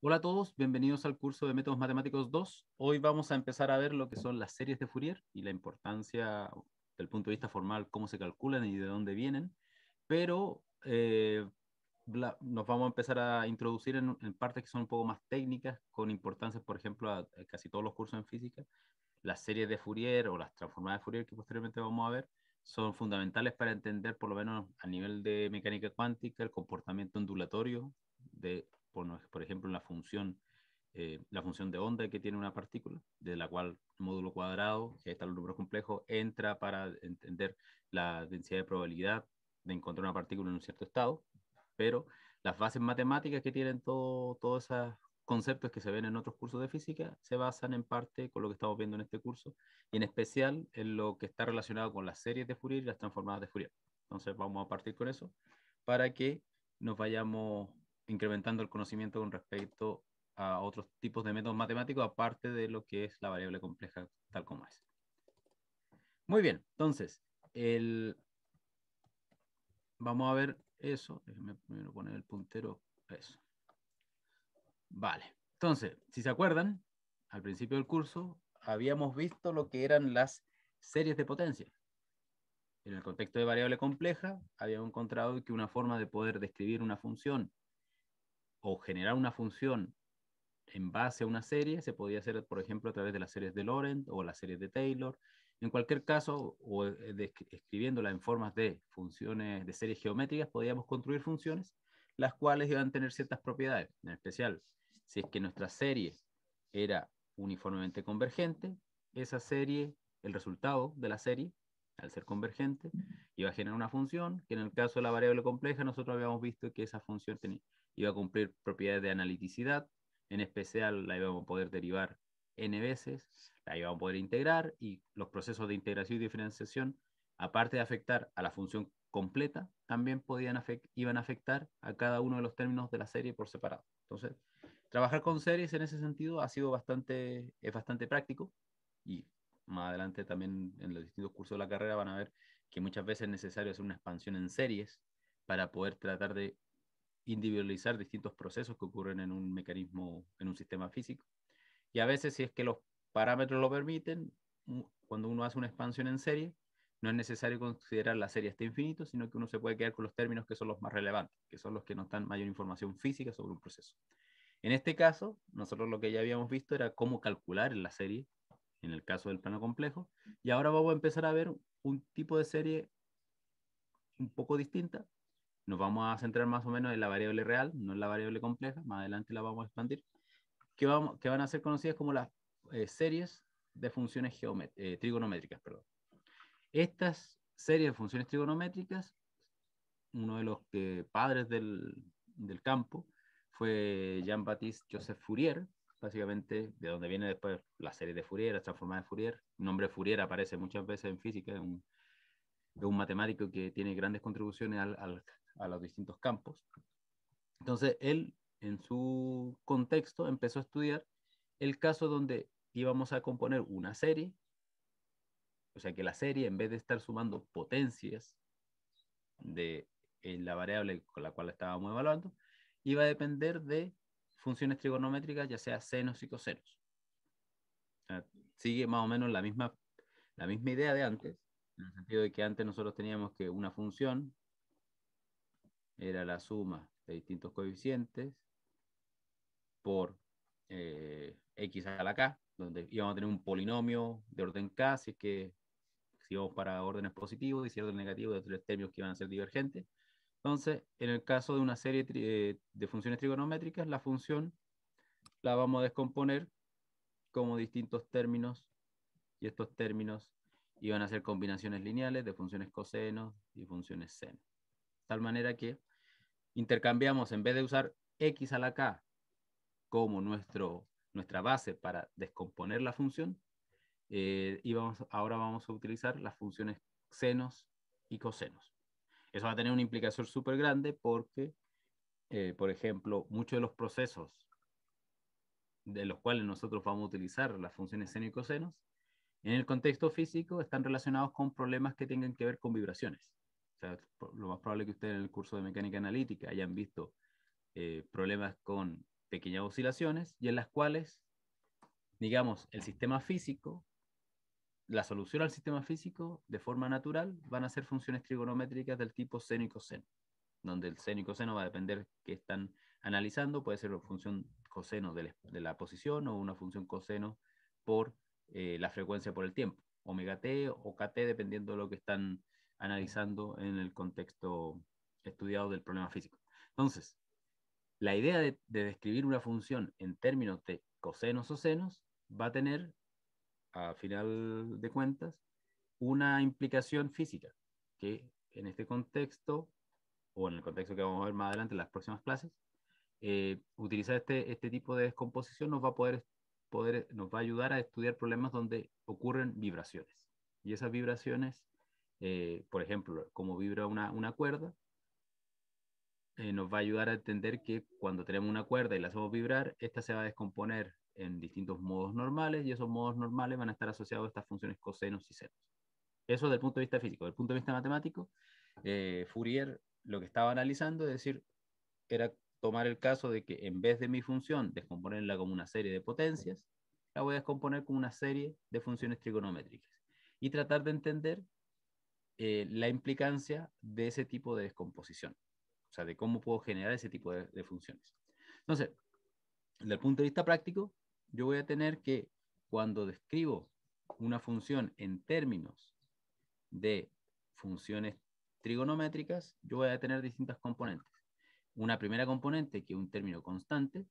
Hola a todos, bienvenidos al curso de Métodos Matemáticos 2. Hoy vamos a empezar a ver lo que son las series de Fourier y la importancia del punto de vista formal, cómo se calculan y de dónde vienen, pero eh, nos vamos a empezar a introducir en, partes que son un poco más técnicas, con importancia, por ejemplo, a, casi todos los cursos en física. Las series de Fourier o las transformadas de Fourier que posteriormente vamos a ver son fundamentales para entender, por lo menos a nivel de mecánica cuántica, el comportamiento ondulatorio de por, ejemplo, en la función, eh, la función de onda que tiene una partícula, de la cual módulo cuadrado, que está los número complejo entra para entender la densidad de probabilidad de encontrar una partícula en un cierto estado, pero las bases matemáticas que tienen todos esos conceptos que se ven en otros cursos de física se basan en parte con lo que estamos viendo en este curso, y en especial en lo que está relacionado con las series de Fourier y las transformadas de Fourier. Entonces vamos a partir con eso para que nos vayamos incrementando el conocimiento con respecto a otros tipos de métodos matemáticos, aparte de lo que es la variable compleja tal como es. Muy bien, entonces, vamos a ver eso. Déjenme poner el puntero. Eso. Vale. Entonces, si se acuerdan, al principio del curso habíamos visto lo que eran las series de potencia. En el contexto de variable compleja, habíamos encontrado que una forma de poder describir una función o generar una función en base a una serie, se podía hacer, por ejemplo, a través de las series de Lorentz, o las series de Taylor. En cualquier caso, o eh, escribiéndola en formas de funciones, de series geométricas, podíamos construir funciones las cuales iban a tener ciertas propiedades. En especial, si es que nuestra serie era uniformemente convergente, esa serie, el resultado de la serie, al ser convergente, iba a generar una función que en el caso de la variable compleja nosotros habíamos visto que esa función tenía, iba a cumplir propiedades de analiticidad, en especial la íbamos a poder derivar n veces, la íbamos a poder integrar y los procesos de integración y diferenciación, aparte de afectar a la función completa, también podían iban a afectar a cada uno de los términos de la serie por separado. Entonces, trabajar con series en ese sentido ha sido bastante, es bastante práctico y más adelante también en los distintos cursos de la carrera van a ver que muchas veces es necesario hacer una expansión en series para poder tratar de individualizar distintos procesos que ocurren en un mecanismo, en un sistema físico. Y a veces, si es que los parámetros lo permiten, cuando uno hace una expansión en serie, no es necesario considerar la serie hasta infinito, sino que uno se puede quedar con los términos que son los más relevantes, que son los que nos dan mayor información física sobre un proceso. En este caso, nosotros lo que ya habíamos visto era cómo calcular en la serie, en el caso del plano complejo, y ahora vamos a empezar a ver un tipo de serie un poco distinta, nos vamos a centrar más o menos en la variable real, no en la variable compleja, más adelante la vamos a expandir, que, vamos, que van a ser conocidas como las eh, series de funciones eh, trigonométricas. Perdón. Estas series de funciones trigonométricas, uno de los eh, padres del, del, campo fue Jean-Baptiste Joseph Fourier, básicamente de donde viene después la serie de Fourier, la transformada de Fourier. El nombre Fourier aparece muchas veces en física, es un, un matemático que tiene grandes contribuciones al, al, a los distintos campos. Entonces, él, en su contexto, empezó a estudiar el caso donde íbamos a componer una serie, o sea que la serie, en vez de estar sumando potencias de la variable con la cual estábamos evaluando, iba a depender de funciones trigonométricas, ya sea senos y cosenos. sigue más o menos la misma, la misma idea de antes, en el sentido de que antes nosotros teníamos que una función era la suma de distintos coeficientes por eh, x a la k, donde íbamos a tener un polinomio de orden k, si es que si para órdenes positivos y si orden negativo de tres términos que iban a ser divergentes. Entonces, en el caso de una serie de, eh, de funciones trigonométricas, la función la vamos a descomponer como distintos términos y estos términos iban a ser combinaciones lineales de funciones coseno y funciones seno. De tal manera que intercambiamos en vez de usar x a la k como nuestro, nuestra base para descomponer la función, eh, y ahora vamos a utilizar las funciones senos y cosenos. Eso va a tener una implicación súper grande porque, eh, por ejemplo, muchos de los procesos de los cuales nosotros vamos a utilizar las funciones seno y cosenos, en el contexto físico están relacionados con problemas que tengan que ver con vibraciones lo más probable que ustedes en el curso de mecánica analítica hayan visto eh, problemas con pequeñas oscilaciones y en las cuales, digamos, el sistema físico, la solución al sistema físico de forma natural van a ser funciones trigonométricas del tipo seno y coseno, donde el seno y coseno va a depender qué están analizando, puede ser una función coseno de la, posición o una función coseno por eh, la frecuencia por el tiempo, omega t o kt, dependiendo de lo que están analizando en el contexto estudiado del problema físico. Entonces, la idea de, describir una función en términos de cosenos o senos va a tener, a final de cuentas, una implicación física, que en este contexto, o en el contexto que vamos a ver más adelante en las próximas clases, eh, utilizar este, este, tipo de descomposición nos va, a poder, poder, nos va a ayudar a estudiar problemas donde ocurren vibraciones. Y esas vibraciones eh, por ejemplo, cómo vibra una, una cuerda, eh, nos va a ayudar a entender que cuando tenemos una cuerda y la hacemos vibrar, esta se va a descomponer en distintos modos normales y esos modos normales van a estar asociados a estas funciones cosenos y senos. Eso desde el punto de vista físico. Desde el punto de vista matemático, eh, Fourier lo que estaba analizando, es decir, era tomar el caso de que en vez de mi función descomponerla como una serie de potencias, la voy a descomponer como una serie de funciones trigonométricas y tratar de entender eh, la implicancia de ese tipo de descomposición, o sea, de cómo puedo generar ese tipo de, funciones. Entonces, desde el punto de vista práctico, yo voy a tener que cuando describo una función en términos de funciones trigonométricas, yo voy a tener distintas componentes. Una primera componente, que es un término constante,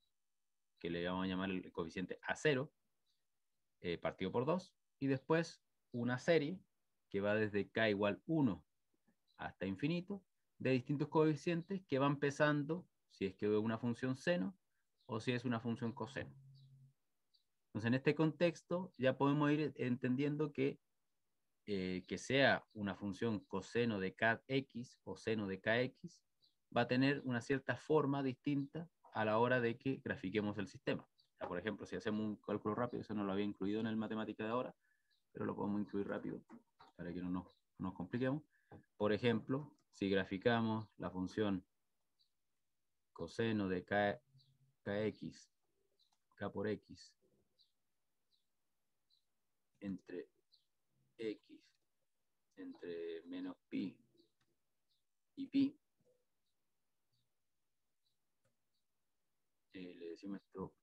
que le vamos a llamar el coeficiente A0, eh, partido por 2, y después una serie que va desde k igual 1 hasta infinito, de distintos coeficientes que van pesando si es que veo una función seno o si es una función coseno. Entonces, en este contexto ya podemos ir entendiendo que eh, que sea una función coseno de kx o seno de kx va a tener una cierta forma distinta a la hora de que grafiquemos el sistema. por ejemplo, si hacemos un cálculo rápido, eso no lo había incluido en el matemática de ahora, pero lo podemos incluir rápido para que no nos, compliquemos. Por ejemplo, si graficamos la función coseno de K, kx, k por x, entre x, entre menos pi y pi, eh, le decimos esto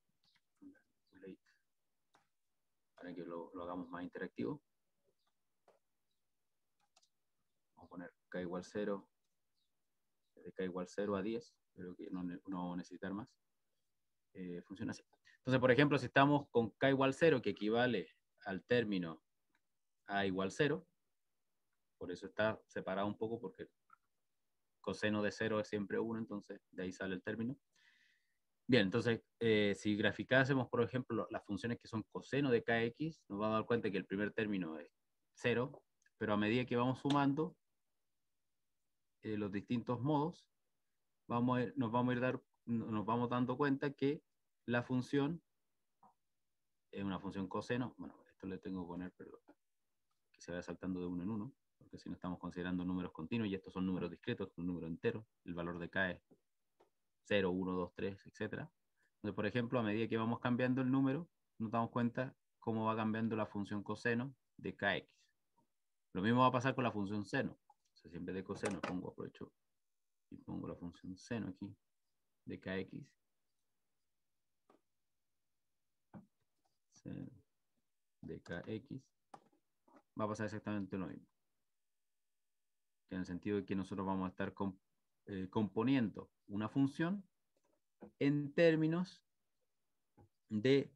para que lo hagamos más interactivo. k igual 0, de k igual 0 a 10, creo que no, no vamos a necesitar más, eh, funciona así. Entonces, por ejemplo, si estamos con k igual 0, que equivale al término a igual 0, por eso está separado un poco porque coseno de 0 es siempre 1, entonces de ahí sale el término. Bien, entonces, eh, si graficásemos, por ejemplo, las funciones que son coseno de kx, nos vamos a dar cuenta que el primer término es 0, pero a medida que vamos sumando, eh, los distintos modos, vamos nos, vamos a ir dar, nos vamos dando cuenta que la función es una función coseno. Bueno, esto le tengo que poner, perdón, que se vaya saltando de uno en uno, porque si no estamos considerando números continuos, y estos son números discretos, un número entero, el valor de k es 0, 1, 2, 3, etc. Entonces, por ejemplo, a medida que vamos cambiando el número, nos damos cuenta cómo va cambiando la función coseno de kx. Lo mismo va a pasar con la función seno siempre en vez de coseno, pongo, aprovecho y pongo la función seno aquí de kx. de kx. Va a pasar exactamente lo mismo. En el sentido de que nosotros vamos a estar eh, componiendo una función en términos de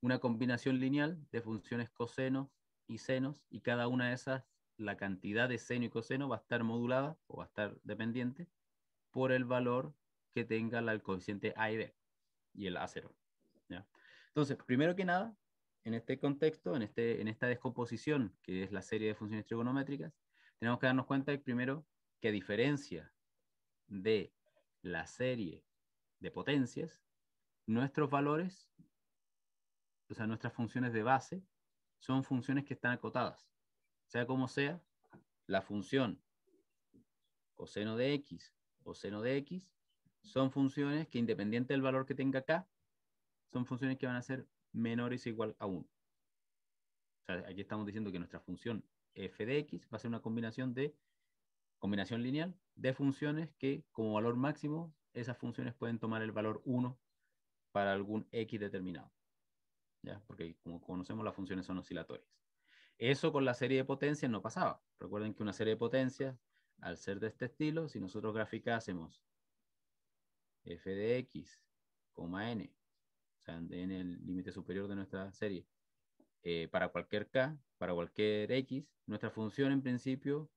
una combinación lineal de funciones coseno y senos, y cada una de esas la cantidad de seno y coseno va a estar modulada o va a estar dependiente por el valor que tenga el coeficiente A y B y el A0. Entonces, primero que nada, en este contexto, en, este, en esta descomposición que es la serie de funciones trigonométricas, tenemos que darnos cuenta primero que a diferencia de la serie de potencias, nuestros valores, o sea, nuestras funciones de base, son funciones que están acotadas sea como sea, la función coseno de x o seno de x son funciones que independiente del valor que tenga acá, son funciones que van a ser menores o igual a 1. O sea, aquí estamos diciendo que nuestra función f de x va a ser una combinación de combinación lineal de funciones que como valor máximo esas funciones pueden tomar el valor 1 para algún x determinado. Porque como conocemos las funciones son oscilatorias. Eso con la serie de potencias no pasaba. Recuerden que una serie de potencias, al ser de este estilo, si nosotros graficásemos f de x, n, o sea, en el límite superior de nuestra serie, eh, para cualquier k, para cualquier x, nuestra función en principio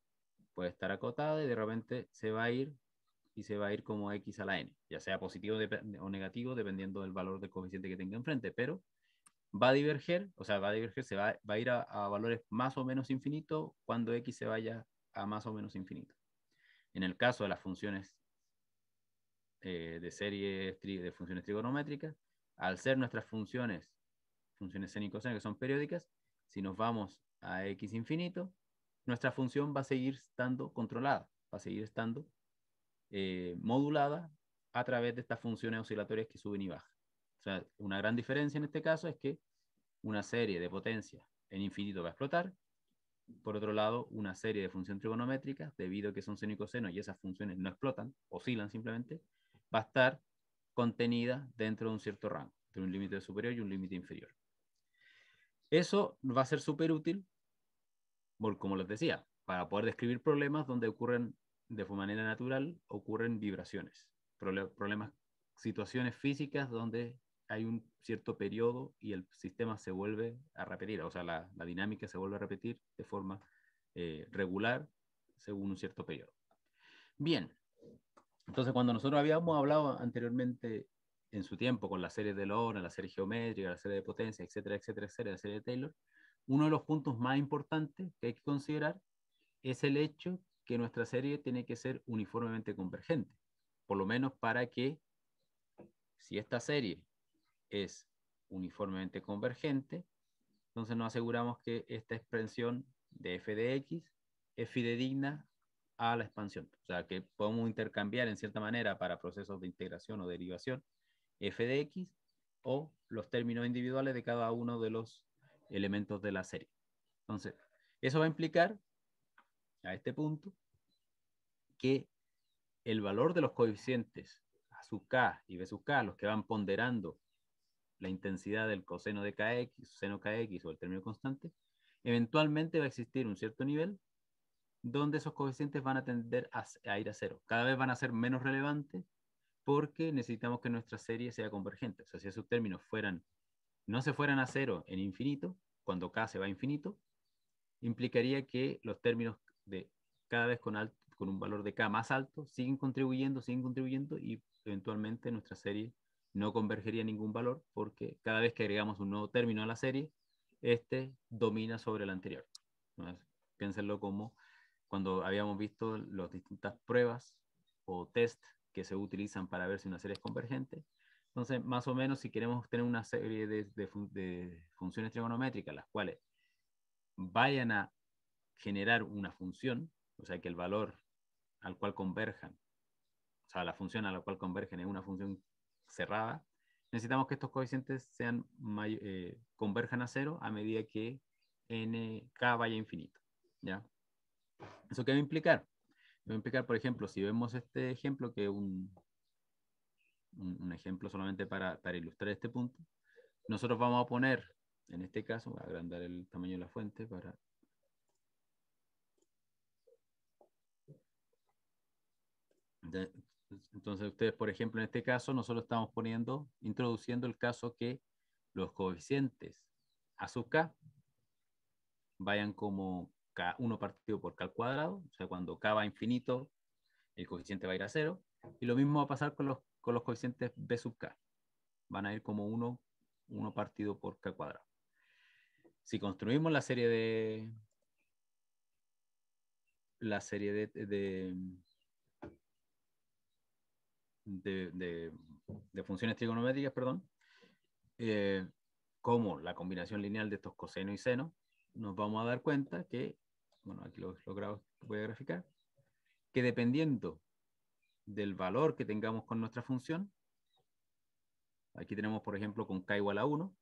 puede estar acotada y de repente se va a ir y se va a ir como x a la n, ya sea positivo o negativo, dependiendo del valor del coeficiente que tenga enfrente, pero va a diverger, o sea, va a diverger, se va, a ir a, valores más o menos infinitos cuando x se vaya a más o menos infinito. En el caso de las funciones eh, de serie, de funciones trigonométricas, al ser nuestras funciones, funciones seno y coseno, que son periódicas, si nos vamos a x infinito, nuestra función va a seguir estando controlada, va a seguir estando eh, modulada a través de estas funciones oscilatorias que suben y bajan una gran diferencia en este caso es que una serie de potencias en infinito va a explotar. Por otro lado, una serie de funciones trigonométricas, debido a que son seno y coseno y esas funciones no explotan, oscilan simplemente, va a estar contenida dentro de un cierto rango, entre un límite superior y un límite inferior. Eso va a ser súper útil, como les decía, para poder describir problemas donde ocurren de manera natural, ocurren vibraciones, problemas, situaciones físicas donde hay un cierto periodo y el sistema se vuelve a repetir, o sea, la, dinámica se vuelve a repetir de forma eh, regular según un cierto periodo. Bien, entonces cuando nosotros habíamos hablado anteriormente en su tiempo con la serie de Lorne, la serie geométrica, la serie de potencia, etcétera, etcétera, etcétera, la serie de Taylor, uno de los puntos más importantes que hay que considerar es el hecho que nuestra serie tiene que ser uniformemente convergente, por lo menos para que si esta serie es uniformemente convergente, entonces nos aseguramos que esta expresión de f de x es fidedigna a la expansión. O sea, que podemos intercambiar en cierta manera para procesos de integración o derivación f de x o los términos individuales de cada uno de los elementos de la serie. Entonces, eso va a implicar, a este punto, que el valor de los coeficientes a sub k y b sub k, los que van ponderando la intensidad del coseno de kx, seno kx o el término constante, eventualmente va a existir un cierto nivel donde esos coeficientes van a tender a, ir a cero. Cada vez van a ser menos relevantes porque necesitamos que nuestra serie sea convergente. O sea, si esos términos fueran, no se fueran a cero en infinito, cuando k se va a infinito, implicaría que los términos de cada vez con, con un valor de k más alto siguen contribuyendo, siguen contribuyendo y eventualmente nuestra serie no convergería ningún valor porque cada vez que agregamos un nuevo término a la serie, este domina sobre el anterior. piénselo Piénsenlo como cuando habíamos visto las distintas pruebas o test que se utilizan para ver si una serie es convergente. Entonces, más o menos, si queremos tener una serie de, de funciones trigonométricas, las cuales vayan a generar una función, o sea, que el valor al cual converjan, o sea, la función a la cual convergen es una función cerrada, necesitamos que estos coeficientes sean eh, converjan a cero a medida que nk vaya a infinito. ¿ya? ¿Eso qué va a implicar? Va a implicar, por ejemplo, si vemos este ejemplo, que es un, un, ejemplo solamente para, para ilustrar este punto, nosotros vamos a poner, en este caso, voy a agrandar el tamaño de la fuente para entonces ustedes, por ejemplo, en este caso, nosotros estamos poniendo, introduciendo el caso que los coeficientes a sub k vayan como k1 partido por k al cuadrado, o sea, cuando k va a infinito, el coeficiente va a ir a cero, y lo mismo va a pasar con los, con los coeficientes b sub k, van a ir como 1, partido por k cuadrado. Si construimos la serie de, la serie de de, funciones trigonométricas, perdón, eh, como la combinación lineal de estos coseno y seno, nos vamos a dar cuenta que, bueno, aquí lo grados voy a graficar, que dependiendo del valor que tengamos con nuestra función, aquí tenemos, por ejemplo, con k igual a 1,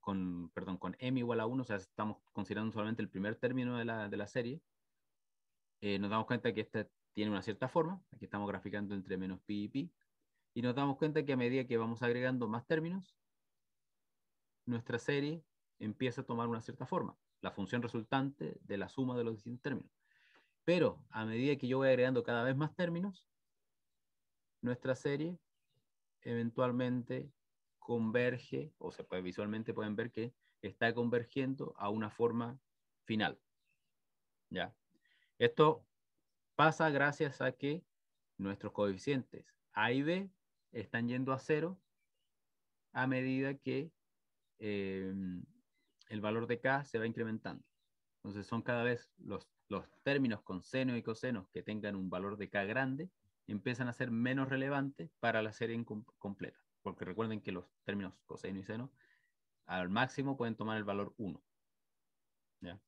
con, perdón, con m igual a 1, o sea, estamos considerando solamente el primer término de la, de la serie, eh, nos damos cuenta que este tiene una cierta forma, aquí estamos graficando entre menos pi y pi, y nos damos cuenta que a medida que vamos agregando más términos, nuestra serie empieza a tomar una cierta forma, la función resultante de la suma de los distintos términos. Pero a medida que yo voy agregando cada vez más términos, nuestra serie eventualmente converge, o se pues, visualmente pueden ver que está convergiendo a una forma final. ¿Ya? Esto pasa gracias a que nuestros coeficientes A y B están yendo a cero a medida que em, el valor de K se va incrementando. Entonces son cada vez los, los términos con seno y coseno que tengan un valor de K grande empiezan a ser menos relevantes para la serie completa. Porque recuerden que los términos coseno y seno al máximo pueden tomar el valor 1. ¿Ya?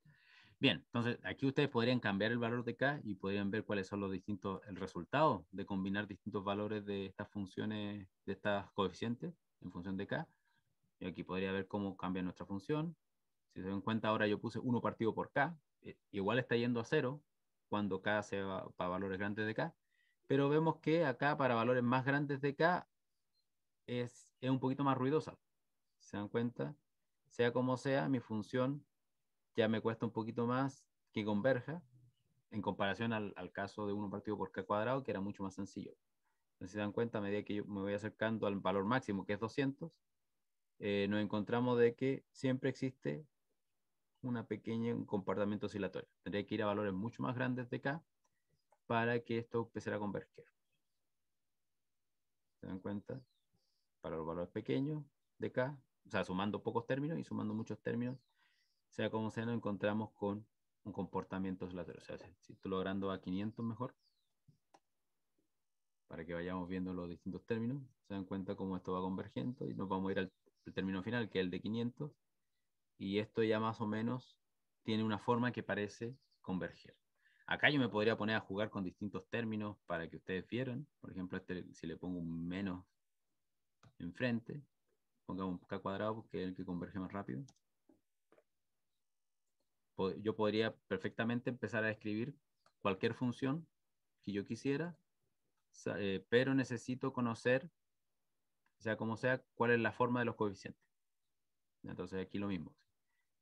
Bien, entonces aquí ustedes podrían cambiar el valor de K y podrían ver cuáles son los distintos, el resultado de combinar distintos valores de estas funciones, de estas coeficientes en función de K. Y aquí podría ver cómo cambia nuestra función. Si se dan cuenta, ahora yo puse 1 partido por K. Eh, igual está yendo a 0 cuando K se va para valores grandes de K. Pero vemos que acá para valores más grandes de K es, es un poquito más ruidosa. ¿Se dan cuenta? Sea como sea, mi función ya me cuesta un poquito más que converja en comparación al, caso de uno partido por k cuadrado, que era mucho más sencillo. Entonces, si se dan cuenta, a medida que yo me voy acercando al valor máximo, que es 200, eh, nos encontramos de que siempre existe una pequeña, un comportamiento oscilatorio. Tendría que ir a valores mucho más grandes de k para que esto empezara a converger. ¿Se dan cuenta? Para los valores pequeños de k, o sea, sumando pocos términos y sumando muchos términos, sea como sea, nos encontramos con un comportamiento lateral. O sea, si tú logrando a 500 mejor, para que vayamos viendo los distintos términos, se dan cuenta cómo esto va convergiendo y nos vamos a ir al, término final, que es el de 500, y esto ya más o menos tiene una forma que parece converger. Acá yo me podría poner a jugar con distintos términos para que ustedes vieran. Por ejemplo, este si le pongo un menos enfrente, pongamos un k cuadrado, que es el que converge más rápido yo podría perfectamente empezar a escribir cualquier función que yo quisiera, eh, pero necesito conocer, sea como sea, cuál es la forma de los coeficientes. Entonces aquí lo mismo.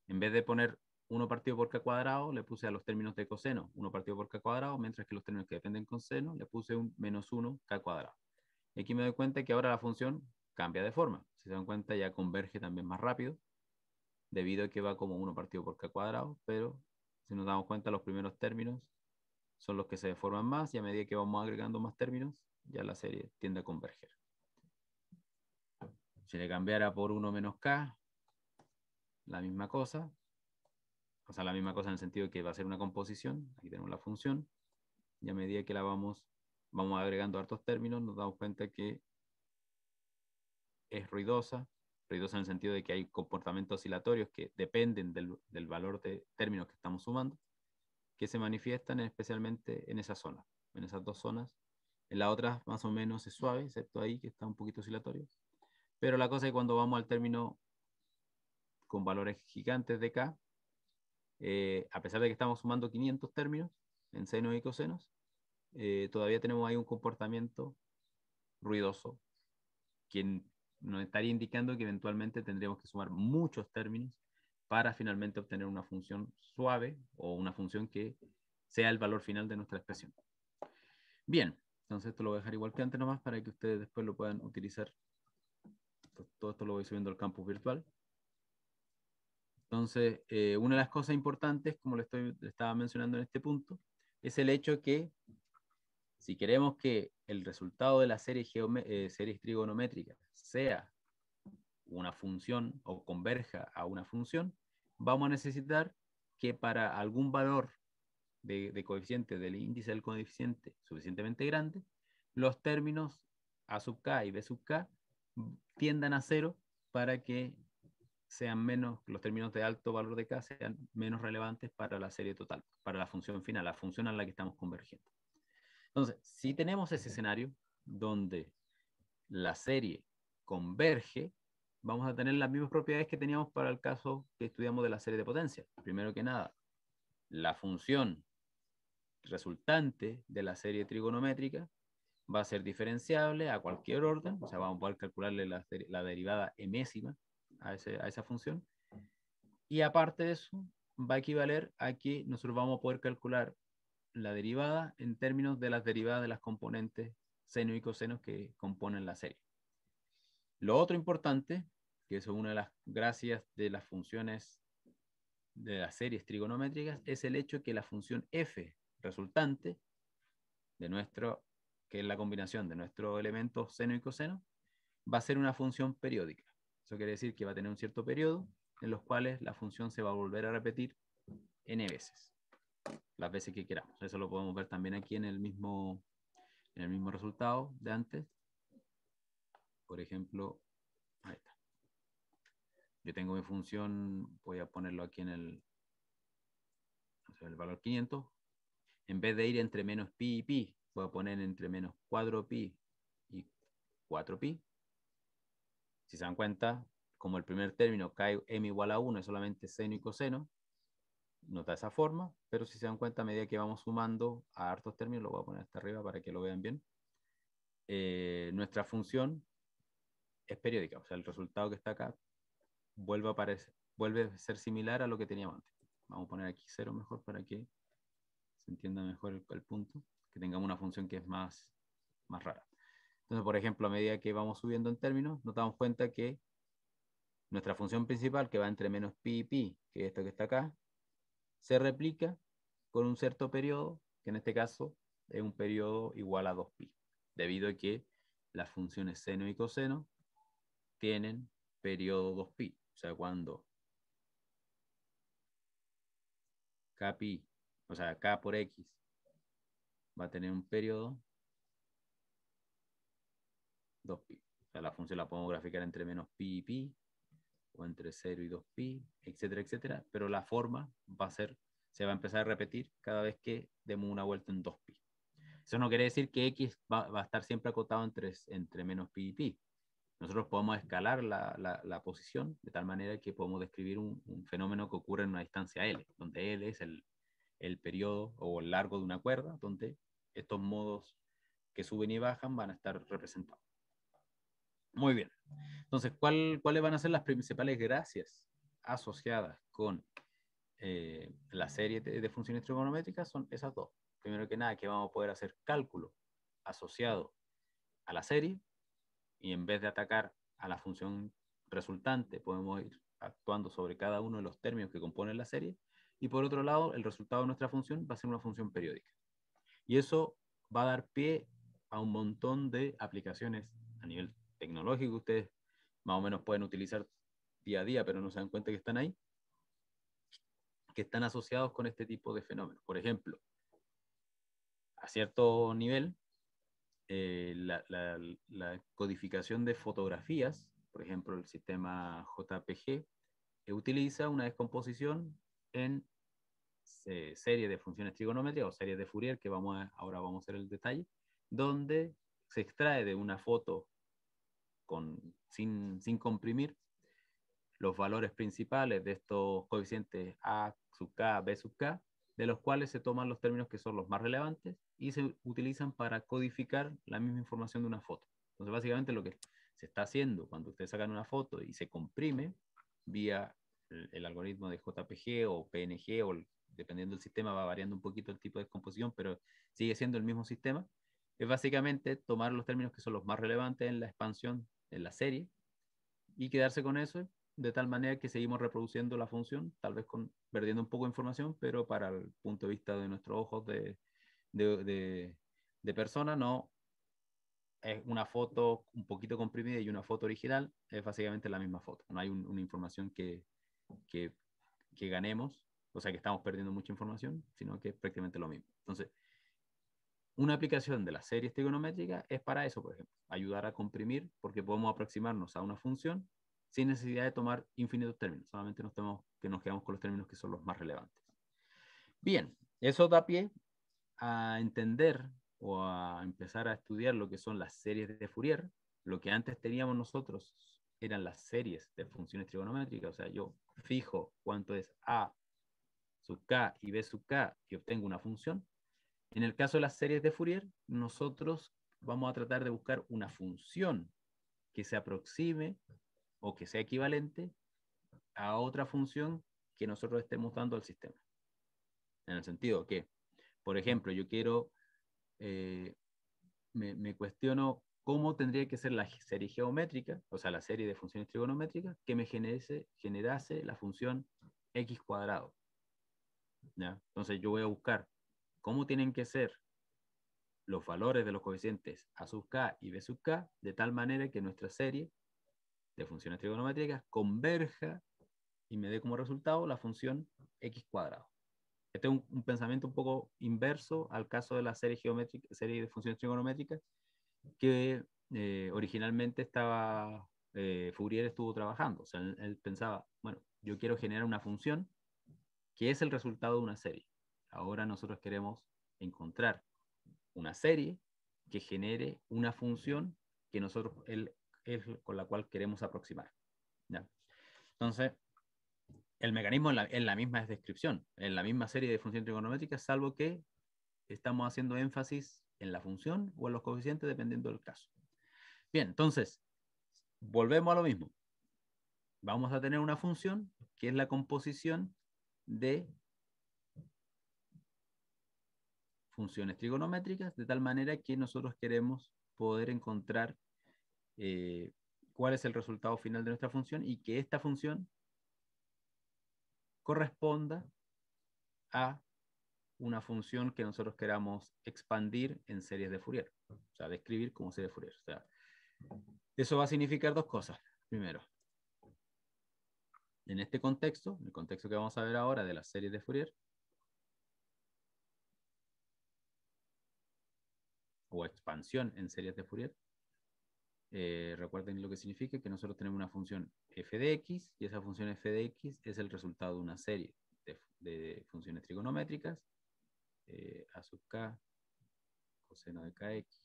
En vez de poner 1 partido por k cuadrado, le puse a los términos de coseno 1 partido por k cuadrado, mientras que los términos que dependen con seno, le puse un menos 1 k cuadrado. Y aquí me doy cuenta que ahora la función cambia de forma. Si se dan cuenta, ya converge también más rápido debido a que va como uno partido por k cuadrado, pero si nos damos cuenta, los primeros términos son los que se deforman más y a medida que vamos agregando más términos, ya la serie tiende a converger. Si le cambiara por 1 menos k, la misma cosa, o sea, la misma cosa en el sentido de que va a ser una composición, aquí tenemos la función, y a medida que la vamos, vamos agregando hartos términos, nos damos cuenta que es ruidosa, ruidoso en el sentido de que hay comportamientos oscilatorios que dependen del, valor de términos que estamos sumando, que se manifiestan especialmente en esa zona, en esas dos zonas. En la otra más o menos es suave, excepto ahí que está un poquito oscilatorio. Pero la cosa es que cuando vamos al término con valores gigantes de K, eh, a pesar de que estamos sumando 500 términos en senos y cosenos, eh, todavía tenemos ahí un comportamiento ruidoso que nos estaría indicando que eventualmente tendríamos que sumar muchos términos para finalmente obtener una función suave o una función que sea el valor final de nuestra expresión. Bien, entonces esto lo voy a dejar igual que antes nomás para que ustedes después lo puedan utilizar. Todo esto lo voy subiendo al campus virtual. Entonces, eh, una de las cosas importantes, como le, estoy, estaba mencionando en este punto, es el hecho que si queremos que el resultado de la eh, serie trigonométrica sea una función o converja a una función, vamos a necesitar que para algún valor de, de, coeficiente del índice del coeficiente suficientemente grande, los términos A sub k y B sub k tiendan a cero para que sean menos, los términos de alto valor de k sean menos relevantes para la serie total, para la función final, la función a la que estamos convergiendo. Entonces, si tenemos ese escenario donde la serie converge, vamos a tener las mismas propiedades que teníamos para el caso que estudiamos de la serie de potencias. Primero que nada, la función resultante de la serie trigonométrica va a ser diferenciable a cualquier orden, o sea, vamos a poder calcularle la, derivada enésima a, a esa función. Y aparte de eso, va a equivaler a que nosotros vamos a poder calcular la derivada en términos de las derivadas de las componentes seno y coseno que componen la serie. Lo otro importante, que es una de las gracias de las funciones de las series trigonométricas, es el hecho que la función f resultante de nuestro, que es la combinación de nuestro elemento seno y coseno, va a ser una función periódica. Eso quiere decir que va a tener un cierto periodo en los cuales la función se va a volver a repetir n veces las veces que queramos. Eso lo podemos ver también aquí en el mismo, en el mismo resultado de antes. Por ejemplo, ahí Yo tengo mi función, voy a ponerlo aquí en el, el valor 500. En vez de ir entre menos pi y pi, voy a poner entre menos 4pi y 4pi. Si se dan cuenta, como el primer término cae m igual a 1, es solamente seno y coseno, nota esa forma, pero si se dan cuenta a medida que vamos sumando a hartos términos, lo voy a poner hasta arriba para que lo vean bien, eh, nuestra función es periódica, o sea, el resultado que está acá vuelve a, aparecer, vuelve a ser similar a lo que teníamos antes. Vamos a poner aquí cero mejor para que se entienda mejor el, punto, que tengamos una función que es más, más rara. Entonces, por ejemplo, a medida que vamos subiendo en términos, nos damos cuenta que nuestra función principal, que va entre menos pi y pi, que es esto que está acá, se replica con un cierto periodo, que en este caso es un periodo igual a 2pi, debido a que las funciones seno y coseno tienen periodo 2pi, o sea, cuando k o sea, k por x va a tener un periodo 2pi. O sea, la función la podemos graficar entre menos pi y pi, o entre 0 y 2pi, etcétera, etcétera, pero la forma va a ser, se va a empezar a repetir cada vez que demos una vuelta en 2pi. Eso no quiere decir que x va, a estar siempre acotado entre, entre menos pi y pi. Nosotros podemos escalar la, posición de tal manera que podemos describir un, fenómeno que ocurre en una distancia L, donde L es el periodo o el largo de una cuerda, donde estos modos que suben y bajan van a estar representados. Muy bien. Entonces, ¿cuál, ¿cuáles van a ser las principales gracias asociadas con eh, la serie de, de, funciones trigonométricas? Son esas dos. Primero que nada, que vamos a poder hacer cálculo asociado a la serie y en vez de atacar a la función resultante, podemos ir actuando sobre cada uno de los términos que componen la serie. Y por otro lado, el resultado de nuestra función va a ser una función periódica. Y eso va a dar pie a un montón de aplicaciones a nivel tecnológico que ustedes más o menos pueden utilizar día a día, pero no se dan cuenta que están ahí, que están asociados con este tipo de fenómenos. Por ejemplo, a cierto nivel, eh, la, codificación de fotografías, por ejemplo, el sistema JPG, eh, utiliza una descomposición en eh, serie de funciones trigonométricas o series de Fourier, que vamos ahora vamos a ver el detalle, donde se extrae de una foto con, sin, comprimir, los valores principales de estos coeficientes A sub K, B sub K, de los cuales se toman los términos que son los más relevantes y se utilizan para codificar la misma información de una foto. Entonces, básicamente lo que se está haciendo cuando ustedes sacan una foto y se comprime vía el, algoritmo de JPG o PNG, o dependiendo del sistema, va variando un poquito el tipo de descomposición, pero sigue siendo el mismo sistema, es básicamente tomar los términos que son los más relevantes en la expansión en la serie y quedarse con eso de tal manera que seguimos reproduciendo la función, tal vez con, perdiendo un poco de información, pero para el punto de vista de nuestros ojos de, de, de, persona, no es una foto un poquito comprimida y una foto original, es básicamente la misma foto. No hay una información que, que, que ganemos, o sea que estamos perdiendo mucha información, sino que es prácticamente lo mismo. Entonces, una aplicación de las series trigonométricas es para eso, por ejemplo, ayudar a comprimir, porque podemos aproximarnos a una función sin necesidad de tomar infinitos términos, solamente nos, tenemos, que nos quedamos con los términos que son los más relevantes. Bien, eso da pie a entender o a empezar a estudiar lo que son las series de Fourier, lo que antes teníamos nosotros eran las series de funciones trigonométricas, o sea, yo fijo cuánto es A sub K y B sub K y obtengo una función, en el caso de las series de Fourier, nosotros vamos a tratar de buscar una función que se aproxime o que sea equivalente a otra función que nosotros estemos dando al sistema. En el sentido que, por ejemplo, yo quiero, eh, me, cuestiono cómo tendría que ser la serie geométrica, o sea, la serie de funciones trigonométricas, que me generase, generase la función x cuadrado. Entonces yo voy a buscar cómo tienen que ser los valores de los coeficientes A sub K y B sub K, de tal manera que nuestra serie de funciones trigonométricas converja y me dé como resultado la función x cuadrado. Este es un, pensamiento un poco inverso al caso de la serie, geométrica, serie de funciones trigonométricas que eh, originalmente estaba, eh, Fourier estuvo trabajando. O sea, él pensaba, bueno, yo quiero generar una función que es el resultado de una serie. Ahora nosotros queremos encontrar una serie que genere una función que nosotros con la cual queremos aproximar. Entonces, el mecanismo en la, la, misma descripción, en la misma serie de funciones trigonométricas, salvo que estamos haciendo énfasis en la función o en los coeficientes, dependiendo del caso. Bien, entonces, volvemos a lo mismo. Vamos a tener una función que es la composición de funciones trigonométricas, de tal manera que nosotros queremos poder encontrar eh, cuál es el resultado final de nuestra función y que esta función corresponda a una función que nosotros queramos expandir en series de Fourier, o sea, describir como serie de Fourier. eso va a significar dos cosas. Primero, en este contexto, el contexto que vamos a ver ahora de las series de Fourier, o expansión en series de Fourier. Eh, recuerden lo que significa que nosotros tenemos una función f de x y esa función f de x es el resultado de una serie de, funciones trigonométricas eh, a sub k coseno de kx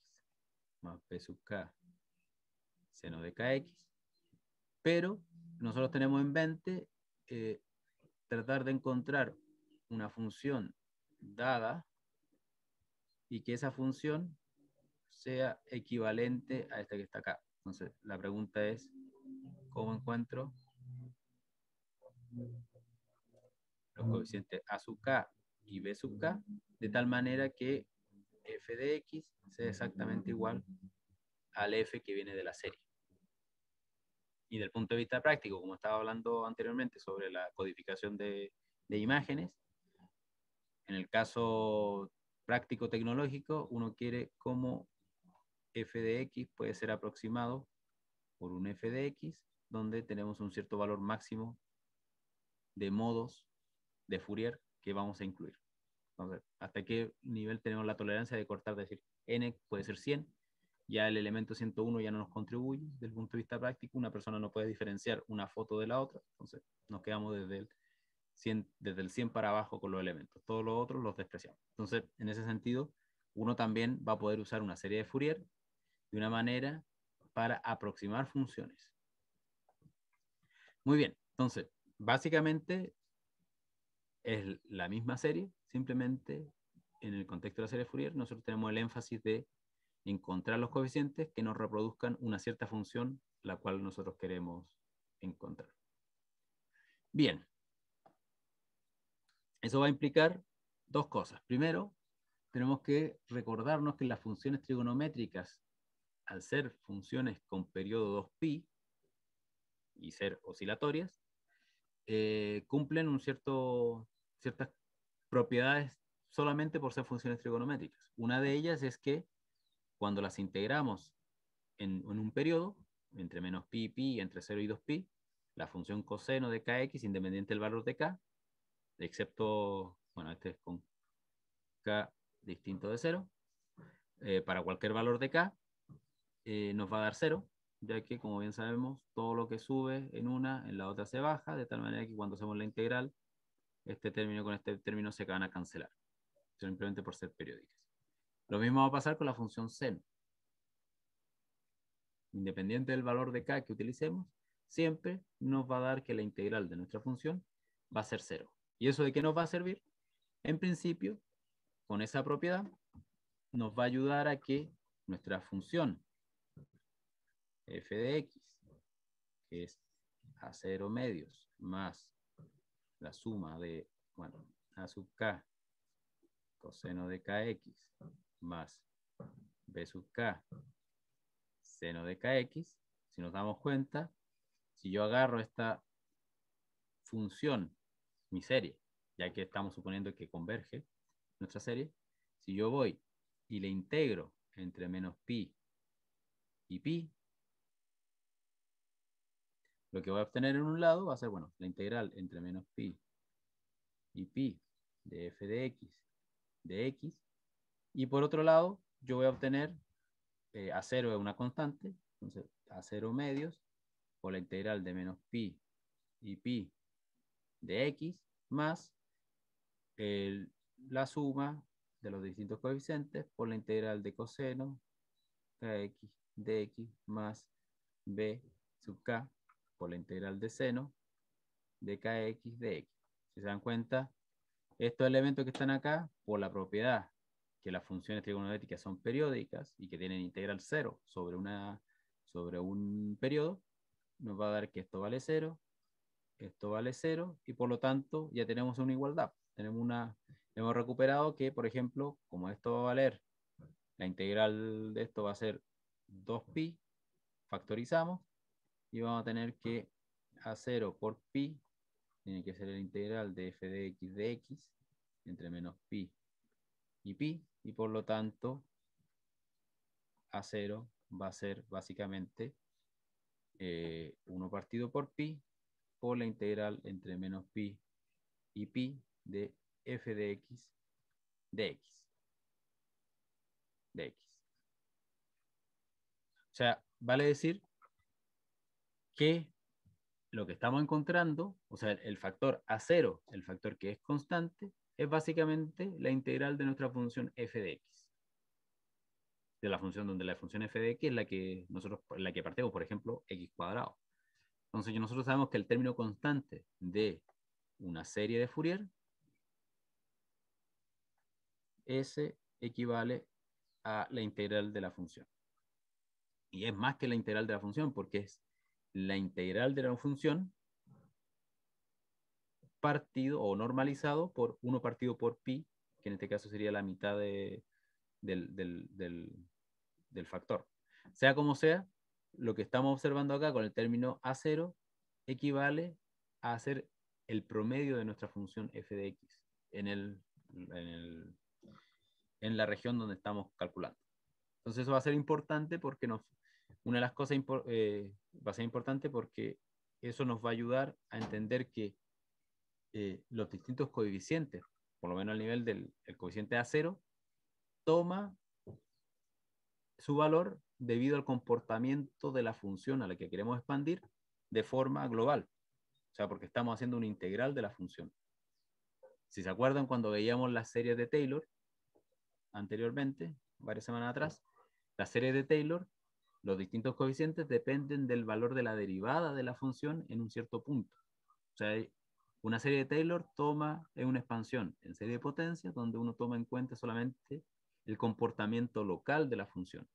más p sub k seno de kx pero nosotros tenemos en mente eh, tratar de encontrar una función dada y que esa función sea equivalente a esta que está acá. Entonces, la pregunta es, ¿cómo encuentro los coeficientes A sub K y B sub K? De tal manera que f de x sea exactamente igual al f que viene de la serie. Y del punto de vista práctico, como estaba hablando anteriormente sobre la codificación de, de imágenes, en el caso práctico tecnológico, uno quiere cómo f de x puede ser aproximado por un f de x, donde tenemos un cierto valor máximo de modos de Fourier que vamos a incluir. Entonces, hasta qué nivel tenemos la tolerancia de cortar, decir, n puede ser 100, ya el elemento 101 ya no nos contribuye, desde el punto de vista práctico, una persona no puede diferenciar una foto de la otra, entonces nos quedamos desde el 100, desde el 100 para abajo con los elementos, todos los otros los despreciamos. Entonces, en ese sentido, uno también va a poder usar una serie de Fourier una manera para aproximar funciones. Muy bien, entonces, básicamente es la misma serie, simplemente en el contexto de la serie Fourier nosotros tenemos el énfasis de encontrar los coeficientes que nos reproduzcan una cierta función la cual nosotros queremos encontrar. Bien, eso va a implicar dos cosas. Primero, tenemos que recordarnos que las funciones trigonométricas al ser funciones con periodo 2pi y ser oscilatorias, eh, cumplen un cierto, ciertas propiedades solamente por ser funciones trigonométricas. Una de ellas es que cuando las integramos en, un periodo, entre menos pi y pi, entre 0 y 2pi, la función coseno de kx independiente del valor de k, excepto, bueno, este es con k distinto de 0, eh, para cualquier valor de k, eh, nos va a dar cero, ya que como bien sabemos, todo lo que sube en una, en la otra se baja, de tal manera que cuando hacemos la integral, este término con este término se van a cancelar, simplemente por ser periódicas. Lo mismo va a pasar con la función seno. Independiente del valor de k que utilicemos, siempre nos va a dar que la integral de nuestra función va a ser cero. ¿Y eso de qué nos va a servir? En principio, con esa propiedad, nos va a ayudar a que nuestra función f de x, que es a cero medios, más la suma de, bueno, a sub k, coseno de kx, más b sub k, seno de kx, si nos damos cuenta, si yo agarro esta función, mi serie, ya que estamos suponiendo que converge nuestra serie, si yo voy y le integro entre menos pi y pi, lo que voy a obtener en un lado va a ser, bueno, la integral entre menos pi y pi de f de x de x. Y por otro lado, yo voy a obtener eh, a cero es una constante, entonces a cero medios por la integral de menos pi y pi de x más la suma de los distintos coeficientes por la integral de coseno kx de x más b sub k la integral de seno de kx de x. Si se dan cuenta, estos elementos que están acá, por la propiedad que las funciones trigonométricas son periódicas y que tienen integral cero sobre, una, sobre un periodo, nos va a dar que esto vale cero, esto vale cero, y por lo tanto ya tenemos una igualdad. Tenemos una, hemos recuperado que, por ejemplo, como esto va a valer, la integral de esto va a ser 2pi, factorizamos, y vamos a tener que a 0 por pi tiene que ser el integral de f de x de x entre menos pi y pi y por lo tanto a 0 va a ser básicamente 1 eh, partido por pi por la integral entre menos pi y pi de f de x de x. De x. O sea, vale decir que lo que estamos encontrando, o sea, el factor A0, el factor que es constante, es básicamente la integral de nuestra función f de x. De la función donde la función f de x es la que nosotros, la que partimos, por ejemplo, x cuadrado. Entonces nosotros sabemos que el término constante de una serie de Fourier S equivale a la integral de la función. Y es más que la integral de la función porque es la integral de la función partido o normalizado por 1 partido por pi, que en este caso sería la mitad del, factor. Sea como sea, lo que estamos observando acá con el término A0 equivale a hacer el promedio de nuestra función f de x en, en la región donde estamos calculando. Entonces eso va a ser importante porque nos una de las cosas eh, va a ser importante porque eso nos va a ayudar a entender que eh, los distintos coeficientes, por lo menos al nivel del coeficiente A0, toma su valor debido al comportamiento de la función a la que queremos expandir de forma global. O sea, porque estamos haciendo una integral de la función. Si se acuerdan cuando veíamos la serie de Taylor anteriormente, varias semanas atrás, la serie de Taylor los distintos coeficientes dependen del valor de la derivada de la función en un cierto punto. O sea, una serie de Taylor toma en una expansión en serie de potencias donde uno toma en cuenta solamente el comportamiento local de la función.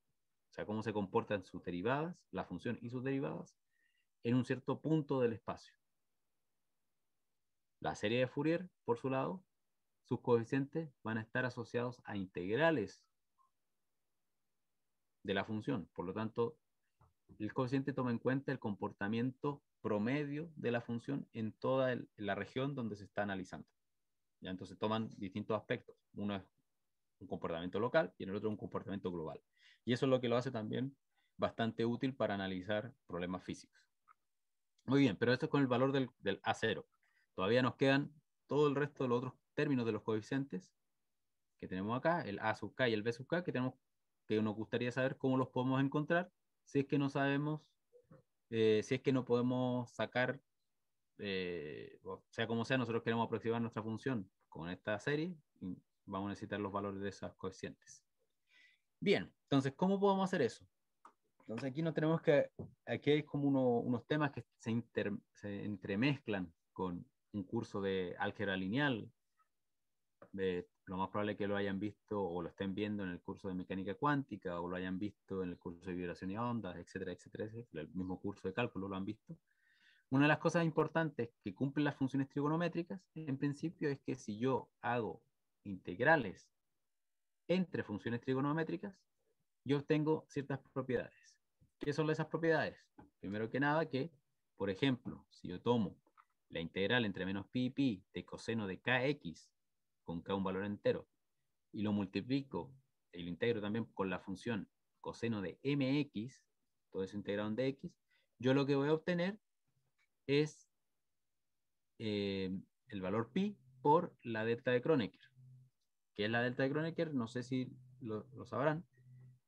O sea, cómo se comportan sus derivadas, la función y sus derivadas, en un cierto punto del espacio. La serie de Fourier, por su lado, sus coeficientes van a estar asociados a integrales de la función. Por lo tanto, el coeficiente toma en cuenta el comportamiento promedio de la función en toda la región donde se está analizando. ¿Ya? Entonces toman distintos aspectos. Uno es un comportamiento local y en el otro un comportamiento global. Y eso es lo que lo hace también bastante útil para analizar problemas físicos. Muy bien, pero esto es con el valor del, del A0. Todavía nos quedan todo el resto de los otros términos de los coeficientes que tenemos acá, el A sub K y el B sub K, que tenemos que nos gustaría saber cómo los podemos encontrar, si es que no sabemos, eh, si es que no podemos sacar, eh, o sea como sea, nosotros queremos aproximar nuestra función con esta serie, y vamos a necesitar los valores de esos coeficientes. Bien, entonces, ¿cómo podemos hacer eso? Entonces aquí no tenemos que, aquí hay como unos temas que se, se entremezclan con un curso de álgebra lineal, de lo más probable es que lo hayan visto o lo estén viendo en el curso de mecánica cuántica o lo hayan visto en el curso de vibración y ondas, etcétera, etcétera, etcétera, el mismo curso de cálculo lo han visto. Una de las cosas importantes que cumplen las funciones trigonométricas, en principio, es que si yo hago integrales entre funciones trigonométricas, yo obtengo ciertas propiedades. ¿Qué son esas propiedades? Primero que nada, que, por ejemplo, si yo tomo la integral entre menos pi y pi de coseno de kx con cada un valor entero, y lo multiplico y lo integro también con la función coseno de mx, todo eso integrado en dx, yo lo que voy a obtener es eh, el valor pi por la delta de Kronecker. ¿Qué es la delta de Kronecker? No sé si lo, sabrán,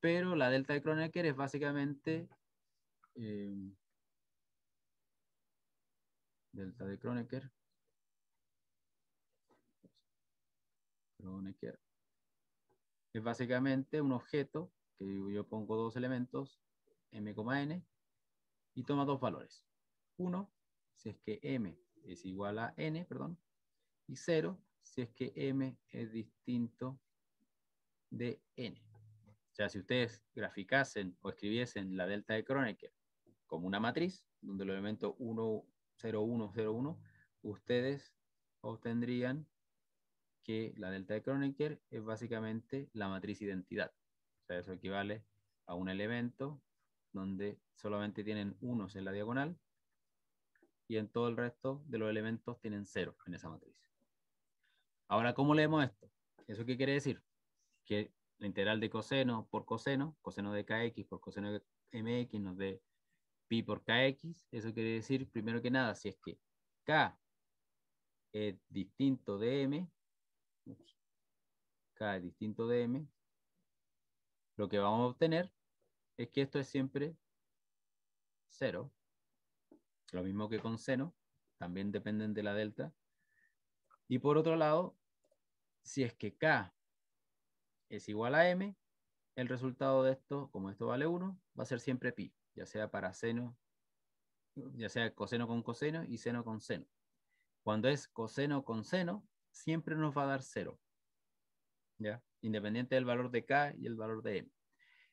pero la delta de Kronecker es básicamente... Eh, delta de Kronecker pero Es básicamente un objeto que yo pongo dos elementos, m, n, y toma dos valores. Uno, si es que m es igual a n, perdón, y cero, si es que m es distinto de n. O sea, si ustedes graficasen o escribiesen la delta de Kronecker como una matriz, donde el elemento 1, 0, 1, 0, 1, ustedes obtendrían que la delta de Kronecker es básicamente la matriz identidad. O sea, eso equivale a un elemento donde solamente tienen unos en la diagonal y en todo el resto de los elementos tienen cero en esa matriz. Ahora, ¿cómo leemos esto? ¿Eso qué quiere decir? Que la integral de coseno por coseno, coseno de kx por coseno de mx nos da pi por kx. Eso quiere decir, primero que nada, si es que k es distinto de m, cada distinto de m, lo que vamos a obtener es que esto es siempre 0. Lo mismo que con seno, también dependen de la delta. Y por otro lado, si es que k es igual a m, el resultado de esto, como esto vale 1, va a ser siempre pi, ya sea para seno, ya sea coseno con coseno y seno con seno. Cuando es coseno con seno, siempre nos va a dar cero. ¿Ya? Independiente del valor de K y el valor de M.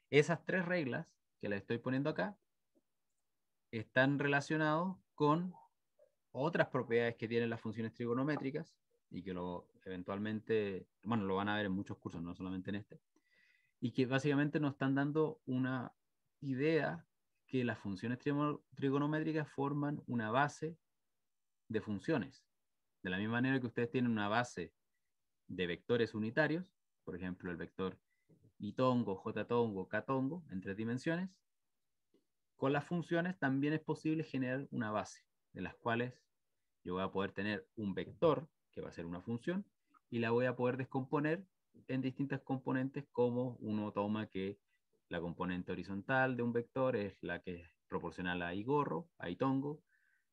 Esas tres reglas que les estoy poniendo acá están relacionados con otras propiedades que tienen las funciones trigonométricas y que lo eventualmente, bueno, lo van a ver en muchos cursos, no solamente en este, y que básicamente nos están dando una idea que las funciones trigonométricas forman una base de funciones. De la misma manera que ustedes tienen una base de vectores unitarios, por ejemplo, el vector tongo k tongo en tres dimensiones, con las funciones también es posible generar una base, de las cuales yo voy a poder tener un vector, que va a ser una función, y la voy a poder descomponer en distintas componentes, como uno toma que la componente horizontal de un vector es la que es proporcional a gorro, a itongo,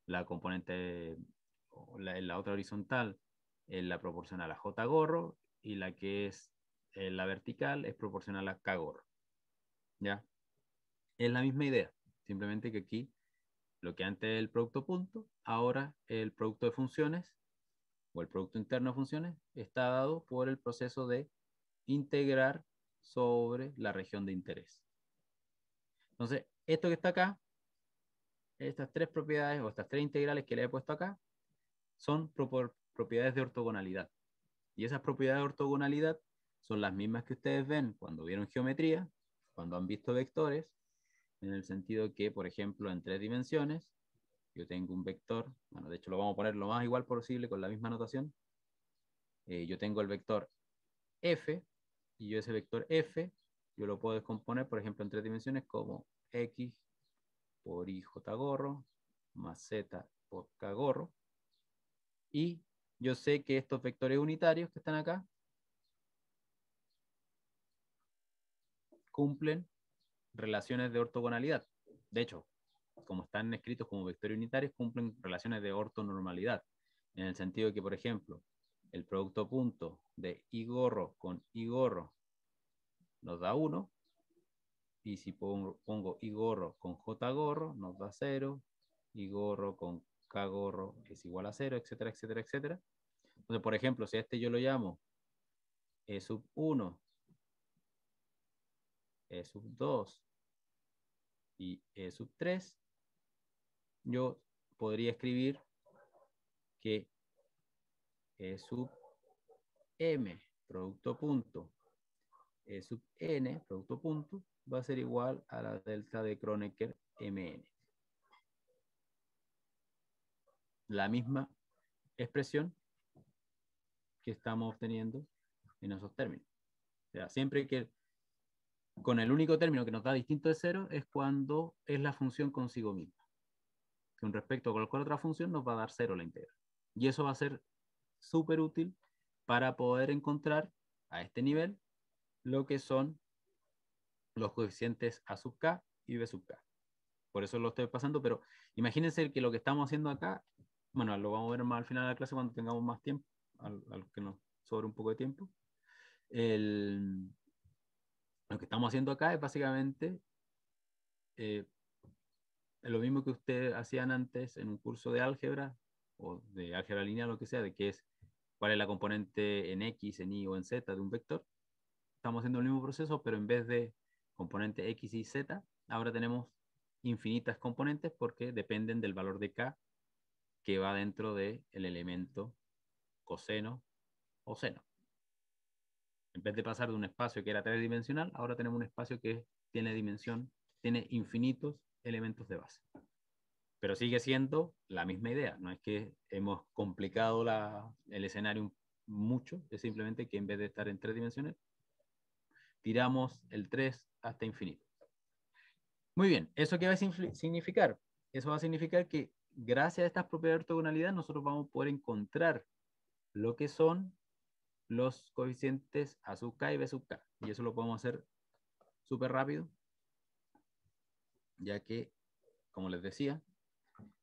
la componente la, otra horizontal es eh, la proporcional a J gorro y la que es eh, la vertical es proporcional a K gorro. ¿Ya? Es la misma idea, simplemente que aquí lo que antes era el producto punto, ahora el producto de funciones o el producto interno de funciones está dado por el proceso de integrar sobre la región de interés. Entonces, esto que está acá, estas tres propiedades o estas tres integrales que le he puesto acá, son propiedades de ortogonalidad. Y esas propiedades de ortogonalidad son las mismas que ustedes ven cuando vieron geometría, cuando han visto vectores, en el sentido que, por ejemplo, en tres dimensiones, yo tengo un vector, bueno, de hecho lo vamos a poner lo más igual posible con la misma notación, eh, yo tengo el vector f, y yo ese vector f, yo lo puedo descomponer, por ejemplo, en tres dimensiones como x por i j gorro, más z por k gorro, y yo sé que estos vectores unitarios que están acá cumplen relaciones de ortogonalidad. De hecho, como están escritos como vectores unitarios, cumplen relaciones de ortonormalidad. En el sentido de que, por ejemplo, el producto punto de I gorro con I gorro nos da 1. Y si pongo, I gorro con j gorro, nos da 0. gorro con K-gorro es igual a 0, etcétera, etcétera, etcétera. Entonces, por ejemplo, si a este yo lo llamo E sub 1, E sub 2 y E sub 3, yo podría escribir que E sub M, producto punto, E sub N, producto punto, va a ser igual a la delta de Kronecker MN. la misma expresión que estamos obteniendo en esos términos. O sea, siempre que con el único término que nos da distinto de cero es cuando es la función consigo misma. Con respecto a cualquier otra función nos va a dar cero la integral. Y eso va a ser súper útil para poder encontrar a este nivel lo que son los coeficientes a sub k y b sub k. Por eso lo estoy pasando, pero imagínense que lo que estamos haciendo acá bueno, lo vamos a ver más al final de la clase cuando tengamos más tiempo, al, que nos sobre un poco de tiempo. lo que estamos haciendo acá es básicamente eh, lo mismo que ustedes hacían antes en un curso de álgebra o de álgebra lineal, lo que sea, de qué es cuál es la componente en x, en y o en z de un vector. Estamos haciendo el mismo proceso, pero en vez de componente x y z, ahora tenemos infinitas componentes porque dependen del valor de k que va dentro del el elemento coseno o seno. En vez de pasar de un espacio que era tridimensional, ahora tenemos un espacio que tiene dimensión, tiene infinitos elementos de base. Pero sigue siendo la misma idea, no es que hemos complicado el escenario mucho, es simplemente que en vez de estar en tres dimensiones, tiramos el 3 hasta infinito. Muy bien, ¿eso qué va a significar? Eso va a significar que gracias a estas propiedades de ortogonalidad, nosotros vamos a poder encontrar lo que son los coeficientes A sub K y B sub K. Y eso lo podemos hacer súper rápido, ya que, como les decía,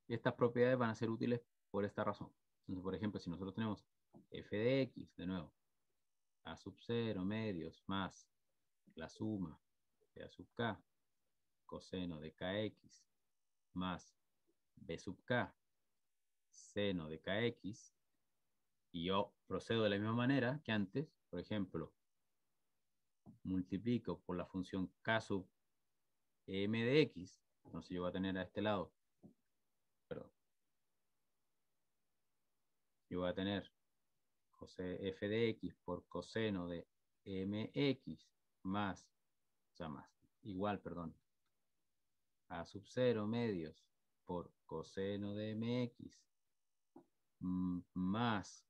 estas propiedades van a ser útiles por esta razón. Entonces, por ejemplo, si nosotros tenemos f de x, de nuevo, a sub 0 medios más la suma de a sub k coseno de kx más b sub k seno de kx y yo procedo de la misma manera que antes, por ejemplo, multiplico por la función k sub m de x, entonces yo voy a tener a este lado, perdón, yo voy a tener e, f de x por coseno de mx más, o sea, más, igual, perdón, a sub 0 medios por coseno de mx mm, más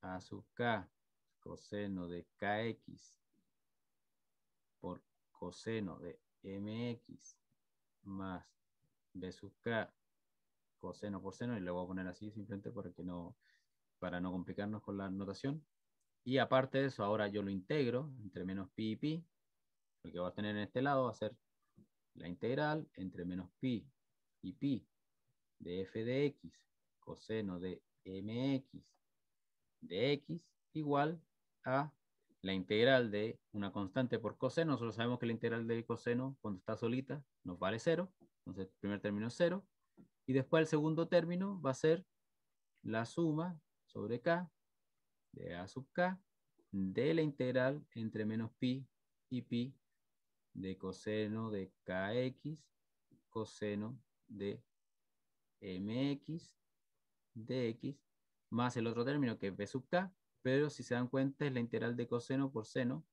a sub k coseno de kx por coseno de mx más b sub k coseno por seno y lo voy a poner así simplemente para no para no complicarnos con la notación y aparte de eso ahora yo lo integro entre menos pi y pi lo que voy a tener en este lado va a ser la integral entre menos pi y pi de f de x coseno de mx de x igual a la integral de una constante por coseno. Nosotros sabemos que la integral del coseno cuando está solita nos vale cero, Entonces el primer término es 0. Y después el segundo término va a ser la suma sobre k de a sub k de la integral entre menos pi y pi de coseno de kx coseno de mx x más el otro término que es b sub k, pero si se dan cuenta es la integral de coseno por seno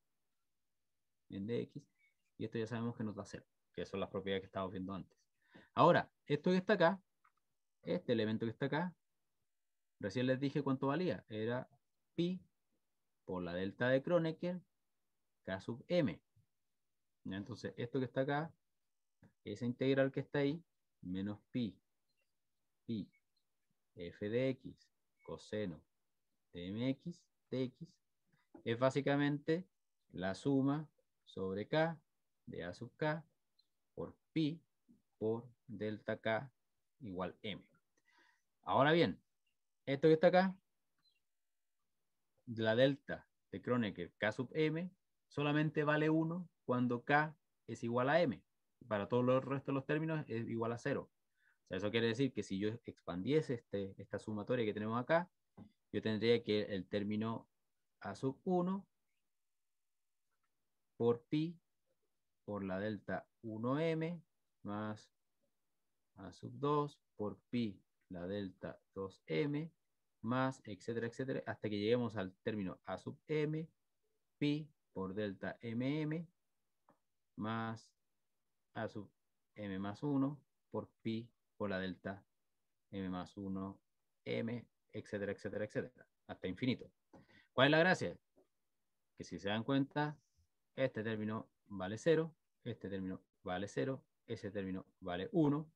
en dx, y esto ya sabemos que nos va a hacer, que son las propiedades que estábamos viendo antes. Ahora, esto que está acá, este elemento que está acá, recién les dije cuánto valía, era pi por la delta de Kronecker, k sub m. Entonces, esto que está acá, esa integral que está ahí, menos pi pi f de x coseno de mx de x es básicamente la suma sobre k de a sub k por pi por delta k igual m. Ahora bien, esto que está acá, la delta de Kronecker k sub m solamente vale 1 cuando k es igual a m. Para todos los restos de los términos es igual a 0 sea, eso quiere decir que si yo expandiese este, esta sumatoria que tenemos acá, yo tendría que el término a sub 1 por pi por la delta 1m más a sub 2 por pi la delta 2m más etcétera, etcétera, hasta que lleguemos al término a sub m pi por delta mm más a sub m más 1 por pi por la delta, m más 1, m, etcétera, etcétera, etcétera, hasta infinito. ¿Cuál es la gracia? Que si se dan cuenta, este término vale 0, este término vale 0, ese término vale 1,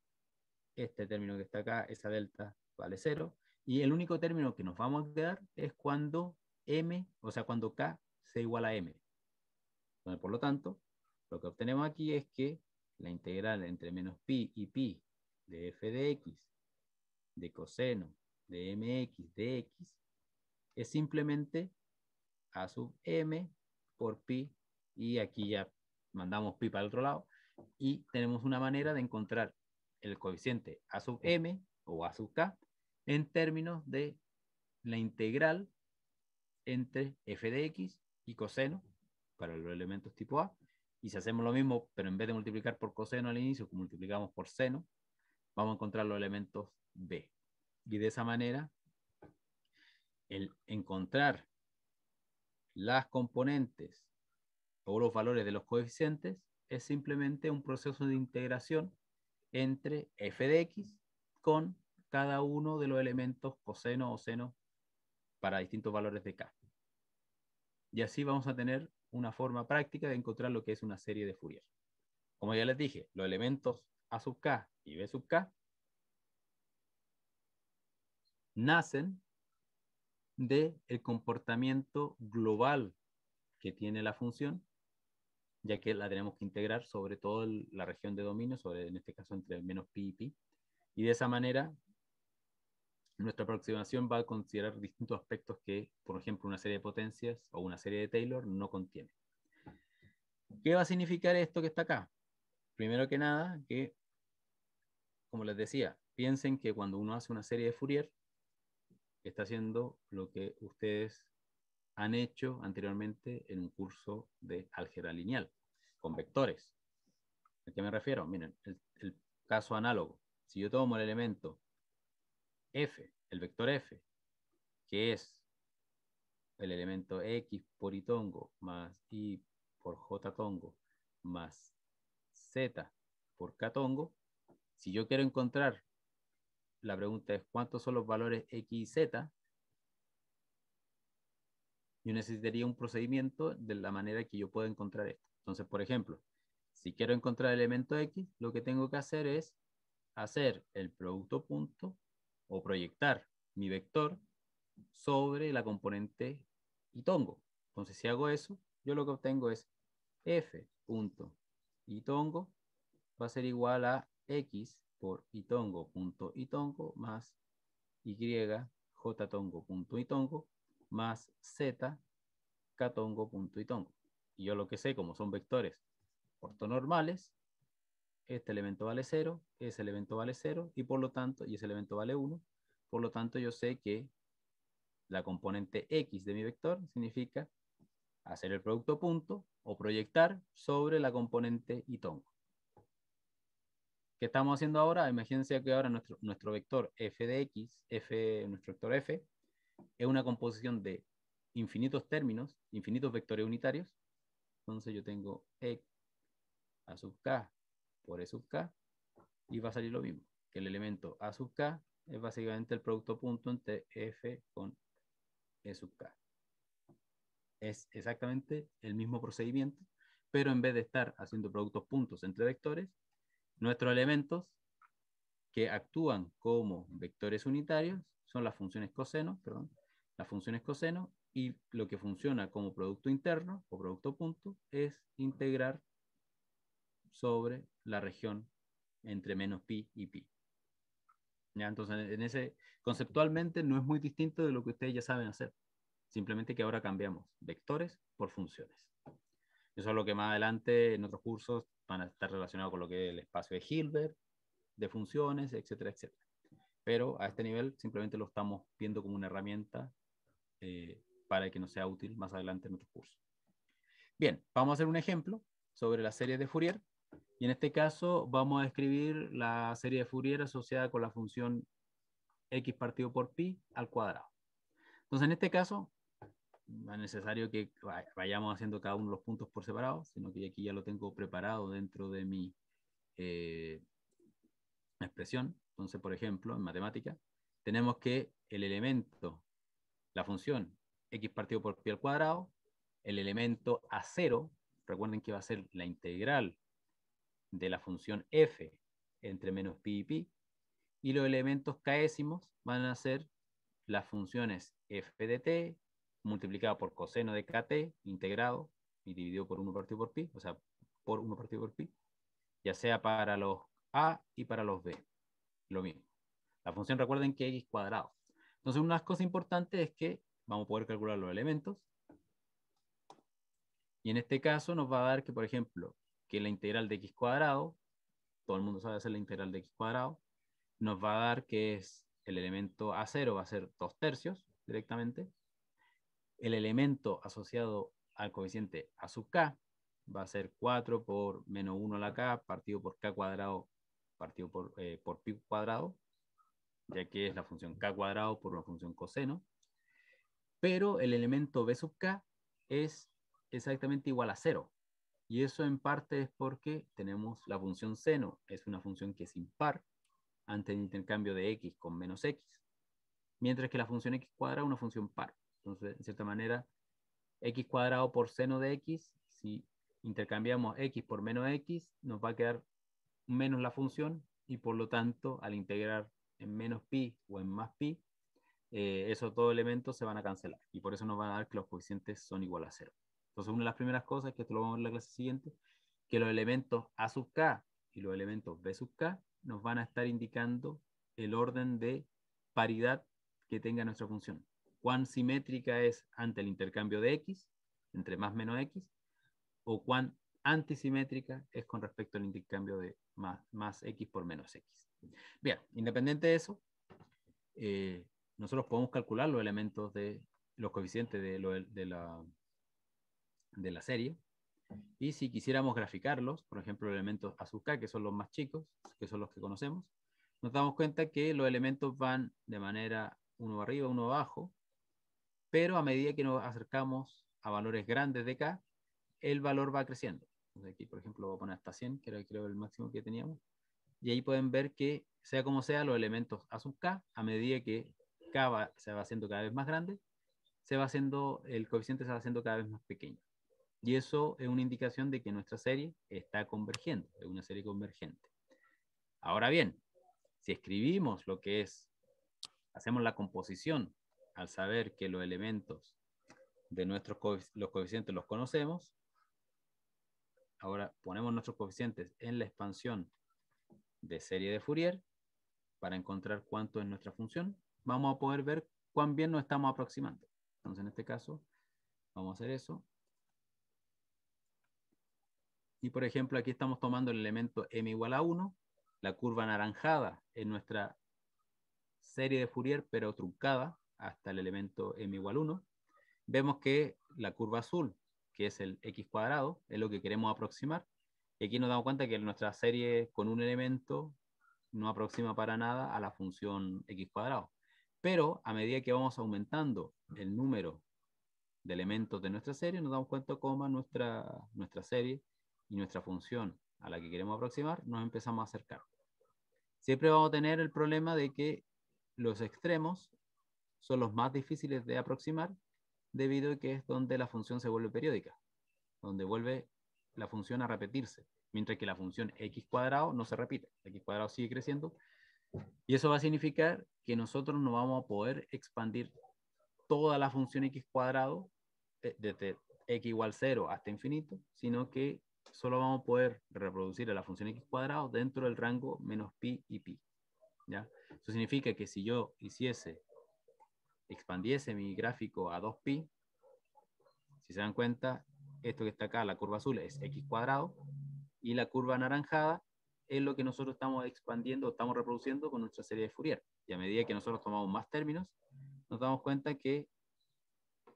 este término que está acá, esa delta, vale 0, y el único término que nos vamos a quedar es cuando m, o sea, cuando k sea igual a m. por lo tanto, lo que obtenemos aquí es que la integral entre menos pi y pi de f de x, de coseno, de mx, de x, es simplemente a sub m por pi, y aquí ya mandamos pi para el otro lado, y tenemos una manera de encontrar el coeficiente a sub m o a sub k en términos de la integral entre f de x y coseno para los elementos tipo a. Y si hacemos lo mismo, pero en vez de multiplicar por coseno al inicio, multiplicamos por seno, vamos a encontrar los elementos B. Y de esa manera, el encontrar las componentes o los valores de los coeficientes es simplemente un proceso de integración entre f de x con cada uno de los elementos coseno o seno para distintos valores de k. Y así vamos a tener una forma práctica de encontrar lo que es una serie de Fourier. Como ya les dije, los elementos a sub K y B sub K nacen De el comportamiento global que tiene la función, ya que la tenemos que integrar sobre toda la región de dominio, sobre, en este caso entre el menos pi y pi. Y de esa manera, nuestra aproximación va a considerar distintos aspectos que, por ejemplo, una serie de potencias o una serie de Taylor no contiene. ¿Qué va a significar esto que está acá? Primero que nada, que como les decía, piensen que cuando uno hace una serie de Fourier, está haciendo lo que ustedes han hecho anteriormente en un curso de álgebra lineal, con vectores. ¿A qué me refiero? Miren, el, caso análogo. Si yo tomo el elemento f, el vector f, que es el elemento x por i tongo más y por j tongo más z por k tongo, si yo quiero encontrar, la pregunta es cuántos son los valores X y Z, yo necesitaría un procedimiento de la manera que yo pueda encontrar esto. Entonces, por ejemplo, si quiero encontrar el elemento X, lo que tengo que hacer es hacer el producto punto o proyectar mi vector sobre la componente y tongo. Entonces, si hago eso, yo lo que obtengo es f punto tongo va a ser igual a X por punto tongo, más Y punto tongo, más Z punto Y yo lo que sé, como son vectores ortonormales, este elemento vale 0, ese elemento vale 0 y por lo tanto, y ese elemento vale 1, por lo tanto yo sé que la componente X de mi vector significa hacer el producto punto o proyectar sobre la componente itongo que estamos haciendo ahora, imagínense que ahora nuestro, nuestro vector f de x, f, nuestro vector f, es una composición de infinitos términos, infinitos vectores unitarios. Entonces yo tengo e a sub k por e sub k y va a salir lo mismo, que el elemento a sub k es básicamente el producto punto entre f con e sub k. Es exactamente el mismo procedimiento, pero en vez de estar haciendo productos puntos entre vectores, Nuestros elementos que actúan como vectores unitarios son las funciones coseno, perdón, las funciones coseno y lo que funciona como producto interno o producto punto es integrar sobre la región entre menos pi y pi. Entonces, en ese, conceptualmente no es muy distinto de lo que ustedes ya saben hacer. Simplemente que ahora cambiamos vectores por funciones. Eso es lo que más adelante en otros cursos van a estar relacionados con lo que es el espacio de Hilbert, de funciones, etcétera, etcétera. Pero a este nivel simplemente lo estamos viendo como una herramienta eh, para que nos sea útil más adelante en nuestro curso. Bien, vamos a hacer un ejemplo sobre la serie de Fourier. Y en este caso vamos a escribir la serie de Fourier asociada con la función x partido por pi al cuadrado. Entonces, en este caso, no es necesario que vayamos haciendo cada uno los puntos por separado, sino que aquí ya lo tengo preparado dentro de mi eh, expresión. Entonces, por ejemplo, en matemática, tenemos que el elemento, la función x partido por pi al cuadrado, el elemento a cero, recuerden que va a ser la integral de la función f entre menos pi y pi, y los elementos késimos van a ser las funciones f de t, multiplicado por coseno de kt integrado y dividido por 1 partido por pi, o sea, por 1 partido por pi, ya sea para los a y para los b. Lo mismo. La función recuerden que x cuadrado. Entonces, una cosa importante es que vamos a poder calcular los elementos. Y en este caso nos va a dar que, por ejemplo, que la integral de x cuadrado, todo el mundo sabe hacer la integral de x cuadrado, nos va a dar que es el elemento a0 va a ser 2 tercios directamente, el elemento asociado al coeficiente a sub k va a ser 4 por menos 1 a la k partido por k cuadrado partido eh, por, pi cuadrado, ya que es la función k cuadrado por la función coseno. Pero el elemento b sub k es exactamente igual a 0. Y eso en parte es porque tenemos la función seno, es una función que es impar ante el intercambio de x con menos x, mientras que la función x cuadrada es una función par. Entonces, en cierta manera, x cuadrado por seno de x, si intercambiamos x por menos x, nos va a quedar menos la función y por lo tanto, al integrar en menos pi o en más pi, eh, esos dos elementos se van a cancelar y por eso nos van a dar que los coeficientes son igual a cero. Entonces, una de las primeras cosas, que esto lo vamos a ver en la clase siguiente, que los elementos a sub k y los elementos b sub k nos van a estar indicando el orden de paridad que tenga nuestra función cuán simétrica es ante el intercambio de X, entre más menos X, o cuán antisimétrica es con respecto al intercambio de más, más X por menos X. Bien, independiente de eso, eh, nosotros podemos calcular los elementos de los coeficientes de, de, la, de la serie. Y si quisiéramos graficarlos, por ejemplo, los elementos K, que son los más chicos, que son los que conocemos, nos damos cuenta que los elementos van de manera uno arriba, uno abajo, pero a medida que nos acercamos a valores grandes de K, el valor va creciendo. aquí, por ejemplo, voy a poner hasta 100, que era el máximo que teníamos. Y ahí pueden ver que, sea como sea, los elementos a sub K, a medida que K se va haciendo cada vez más grande, se va haciendo, el coeficiente se va haciendo cada vez más pequeño. Y eso es una indicación de que nuestra serie está convergiendo, es una serie convergente. Ahora bien, si escribimos lo que es, hacemos la composición al saber que los elementos de nuestros los coeficientes los conocemos, ahora ponemos nuestros coeficientes en la expansión de serie de Fourier para encontrar cuánto es nuestra función, vamos a poder ver cuán bien nos estamos aproximando. Entonces, en este caso, vamos a hacer eso. Y, por ejemplo, aquí estamos tomando el elemento m igual a 1, la curva anaranjada en nuestra serie de Fourier, pero truncada, hasta el elemento m igual 1, vemos que la curva azul, que es el x cuadrado, es lo que queremos aproximar. Y aquí nos damos cuenta que nuestra serie con un elemento no aproxima para nada a la función x cuadrado. Pero a medida que vamos aumentando el número de elementos de nuestra serie, nos damos cuenta cómo nuestra, nuestra serie y nuestra función a la que queremos aproximar nos empezamos a acercar. Siempre vamos a tener el problema de que los extremos son los más difíciles de aproximar debido a que es donde la función se vuelve periódica, donde vuelve la función a repetirse, mientras que la función x cuadrado no se repite, x cuadrado sigue creciendo, y eso va a significar que nosotros no vamos a poder expandir toda la función x cuadrado, eh, desde x igual 0 hasta infinito, sino que solo vamos a poder reproducir a la función x cuadrado dentro del rango menos pi y pi. ¿ya? Eso significa que si yo hiciese expandiese mi gráfico a 2pi, si se dan cuenta, esto que está acá, la curva azul, es x cuadrado, y la curva anaranjada es lo que nosotros estamos expandiendo, estamos reproduciendo con nuestra serie de Fourier. Y a medida que nosotros tomamos más términos, nos damos cuenta que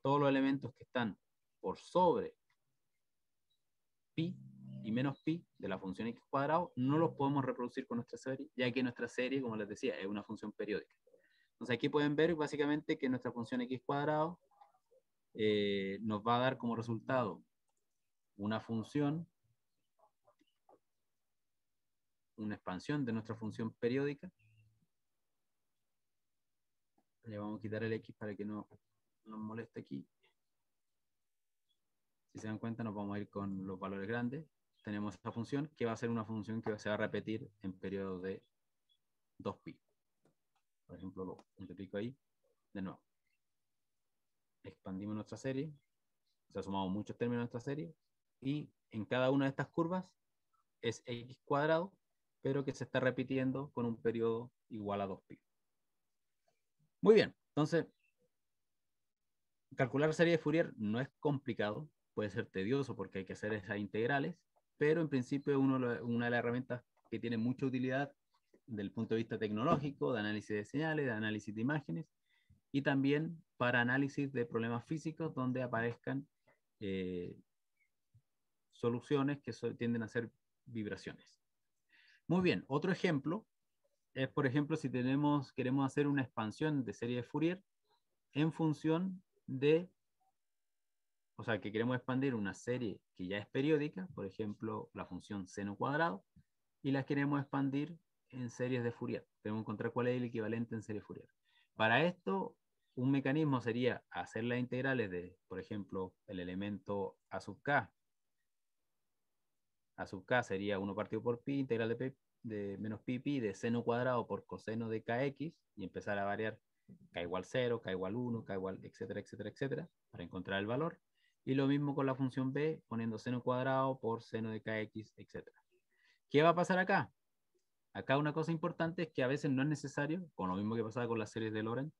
todos los elementos que están por sobre pi y menos pi de la función x cuadrado, no los podemos reproducir con nuestra serie, ya que nuestra serie, como les decía, es una función periódica. Entonces aquí pueden ver básicamente que nuestra función x cuadrado eh, nos va a dar como resultado una función, una expansión de nuestra función periódica. Le vamos a quitar el x para que no nos moleste aquí. Si se dan cuenta nos vamos a ir con los valores grandes. Tenemos esta función que va a ser una función que se va a repetir en periodo de 2pi. Por ejemplo, lo multiplico ahí. De nuevo. Expandimos nuestra serie. se ha sumado muchos términos a nuestra serie. Y en cada una de estas curvas es x cuadrado, pero que se está repitiendo con un periodo igual a 2pi. Muy bien, entonces, calcular la serie de Fourier no es complicado, puede ser tedioso porque hay que hacer esas integrales, pero en principio es una de las herramientas que tiene mucha utilidad del punto de vista tecnológico, de análisis de señales, de análisis de imágenes, y también para análisis de problemas físicos donde aparezcan eh, soluciones que tienden a ser vibraciones. Muy bien, otro ejemplo es, por ejemplo, si tenemos, queremos hacer una expansión de serie de Fourier en función de, o sea, que queremos expandir una serie que ya es periódica, por ejemplo, la función seno cuadrado, y la queremos expandir en series de Fourier. tenemos que encontrar cuál es el equivalente en serie Fourier. Para esto, un mecanismo sería hacer las integrales de, por ejemplo, el elemento A sub K. A sub K sería 1 partido por pi, integral de, de menos pi pi de seno cuadrado por coseno de kx y empezar a variar k igual 0, k igual 1, k igual, etcétera, etcétera, etcétera, para encontrar el valor. Y lo mismo con la función b, poniendo seno cuadrado por seno de kx, etcétera. ¿Qué va a pasar acá? Acá una cosa importante es que a veces no es necesario, con lo mismo que pasaba con las series de Loren,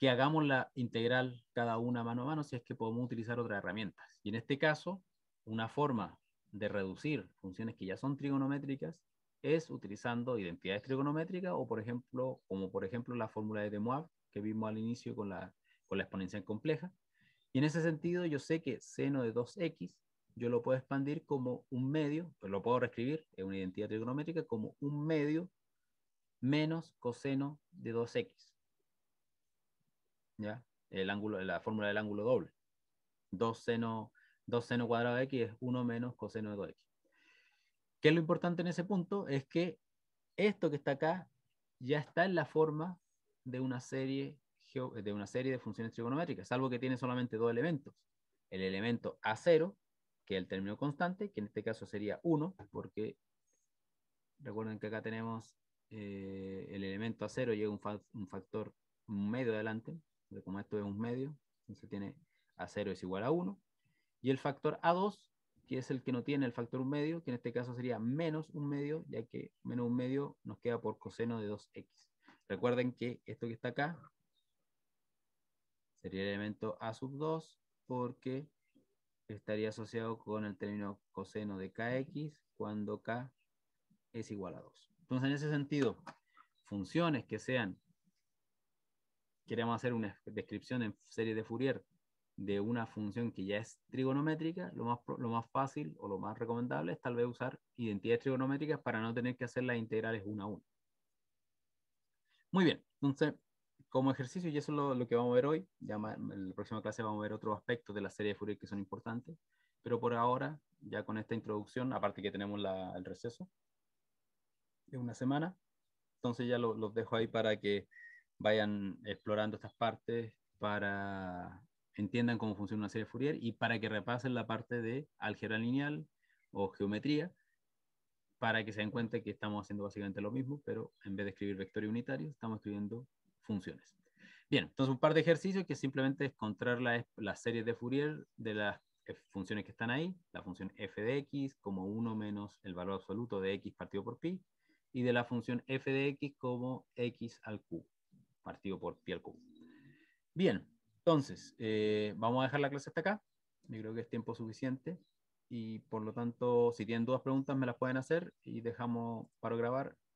que hagamos la integral cada una mano a mano si es que podemos utilizar otras herramientas. Y en este caso, una forma de reducir funciones que ya son trigonométricas es utilizando identidades trigonométricas o, por ejemplo, como por ejemplo la fórmula de De Moivre que vimos al inicio con la, con la exponencial compleja. Y en ese sentido, yo sé que seno de 2x yo lo puedo expandir como un medio, pues lo puedo reescribir en una identidad trigonométrica como un medio menos coseno de 2x. ¿Ya? El ángulo, la fórmula del ángulo doble. 2 seno, seno cuadrado de x es 1 menos coseno de 2x. ¿Qué es lo importante en ese punto? Es que esto que está acá ya está en la forma de una serie de, una serie de funciones trigonométricas, salvo que tiene solamente dos elementos. El elemento A0 que es el término constante, que en este caso sería 1, porque recuerden que acá tenemos eh, el elemento a 0 llega un, factor medio adelante, como esto es un medio, entonces tiene a0 es igual a 1, y el factor a2, que es el que no tiene el factor 1 medio, que en este caso sería menos un medio, ya que menos un medio nos queda por coseno de 2x. Recuerden que esto que está acá sería el elemento a sub 2, porque estaría asociado con el término coseno de kx cuando k es igual a 2. Entonces, en ese sentido, funciones que sean, queremos hacer una descripción en serie de Fourier de una función que ya es trigonométrica, lo más, lo más fácil o lo más recomendable es tal vez usar identidades trigonométricas para no tener que hacer las integrales una a una. Muy bien, entonces como ejercicio, y eso es lo, que vamos a ver hoy, en la próxima clase vamos a ver otros aspectos de la serie de Fourier que son importantes, pero por ahora, ya con esta introducción, aparte que tenemos el receso de una semana, entonces ya los dejo ahí para que vayan explorando estas partes, para entiendan cómo funciona una serie de Fourier y para que repasen la parte de álgebra lineal o geometría, para que se den cuenta que estamos haciendo básicamente lo mismo, pero en vez de escribir vectores unitarios, estamos escribiendo funciones. Bien, entonces un par de ejercicios que simplemente es encontrar las la series de Fourier de las eh, funciones que están ahí, la función f de x como 1 menos el valor absoluto de x partido por pi, y de la función f de x como x al q partido por pi al q. Bien, entonces, eh, vamos a dejar la clase hasta acá. Yo creo que es tiempo suficiente. Y por lo tanto, si tienen dudas, preguntas, me las pueden hacer y dejamos para grabar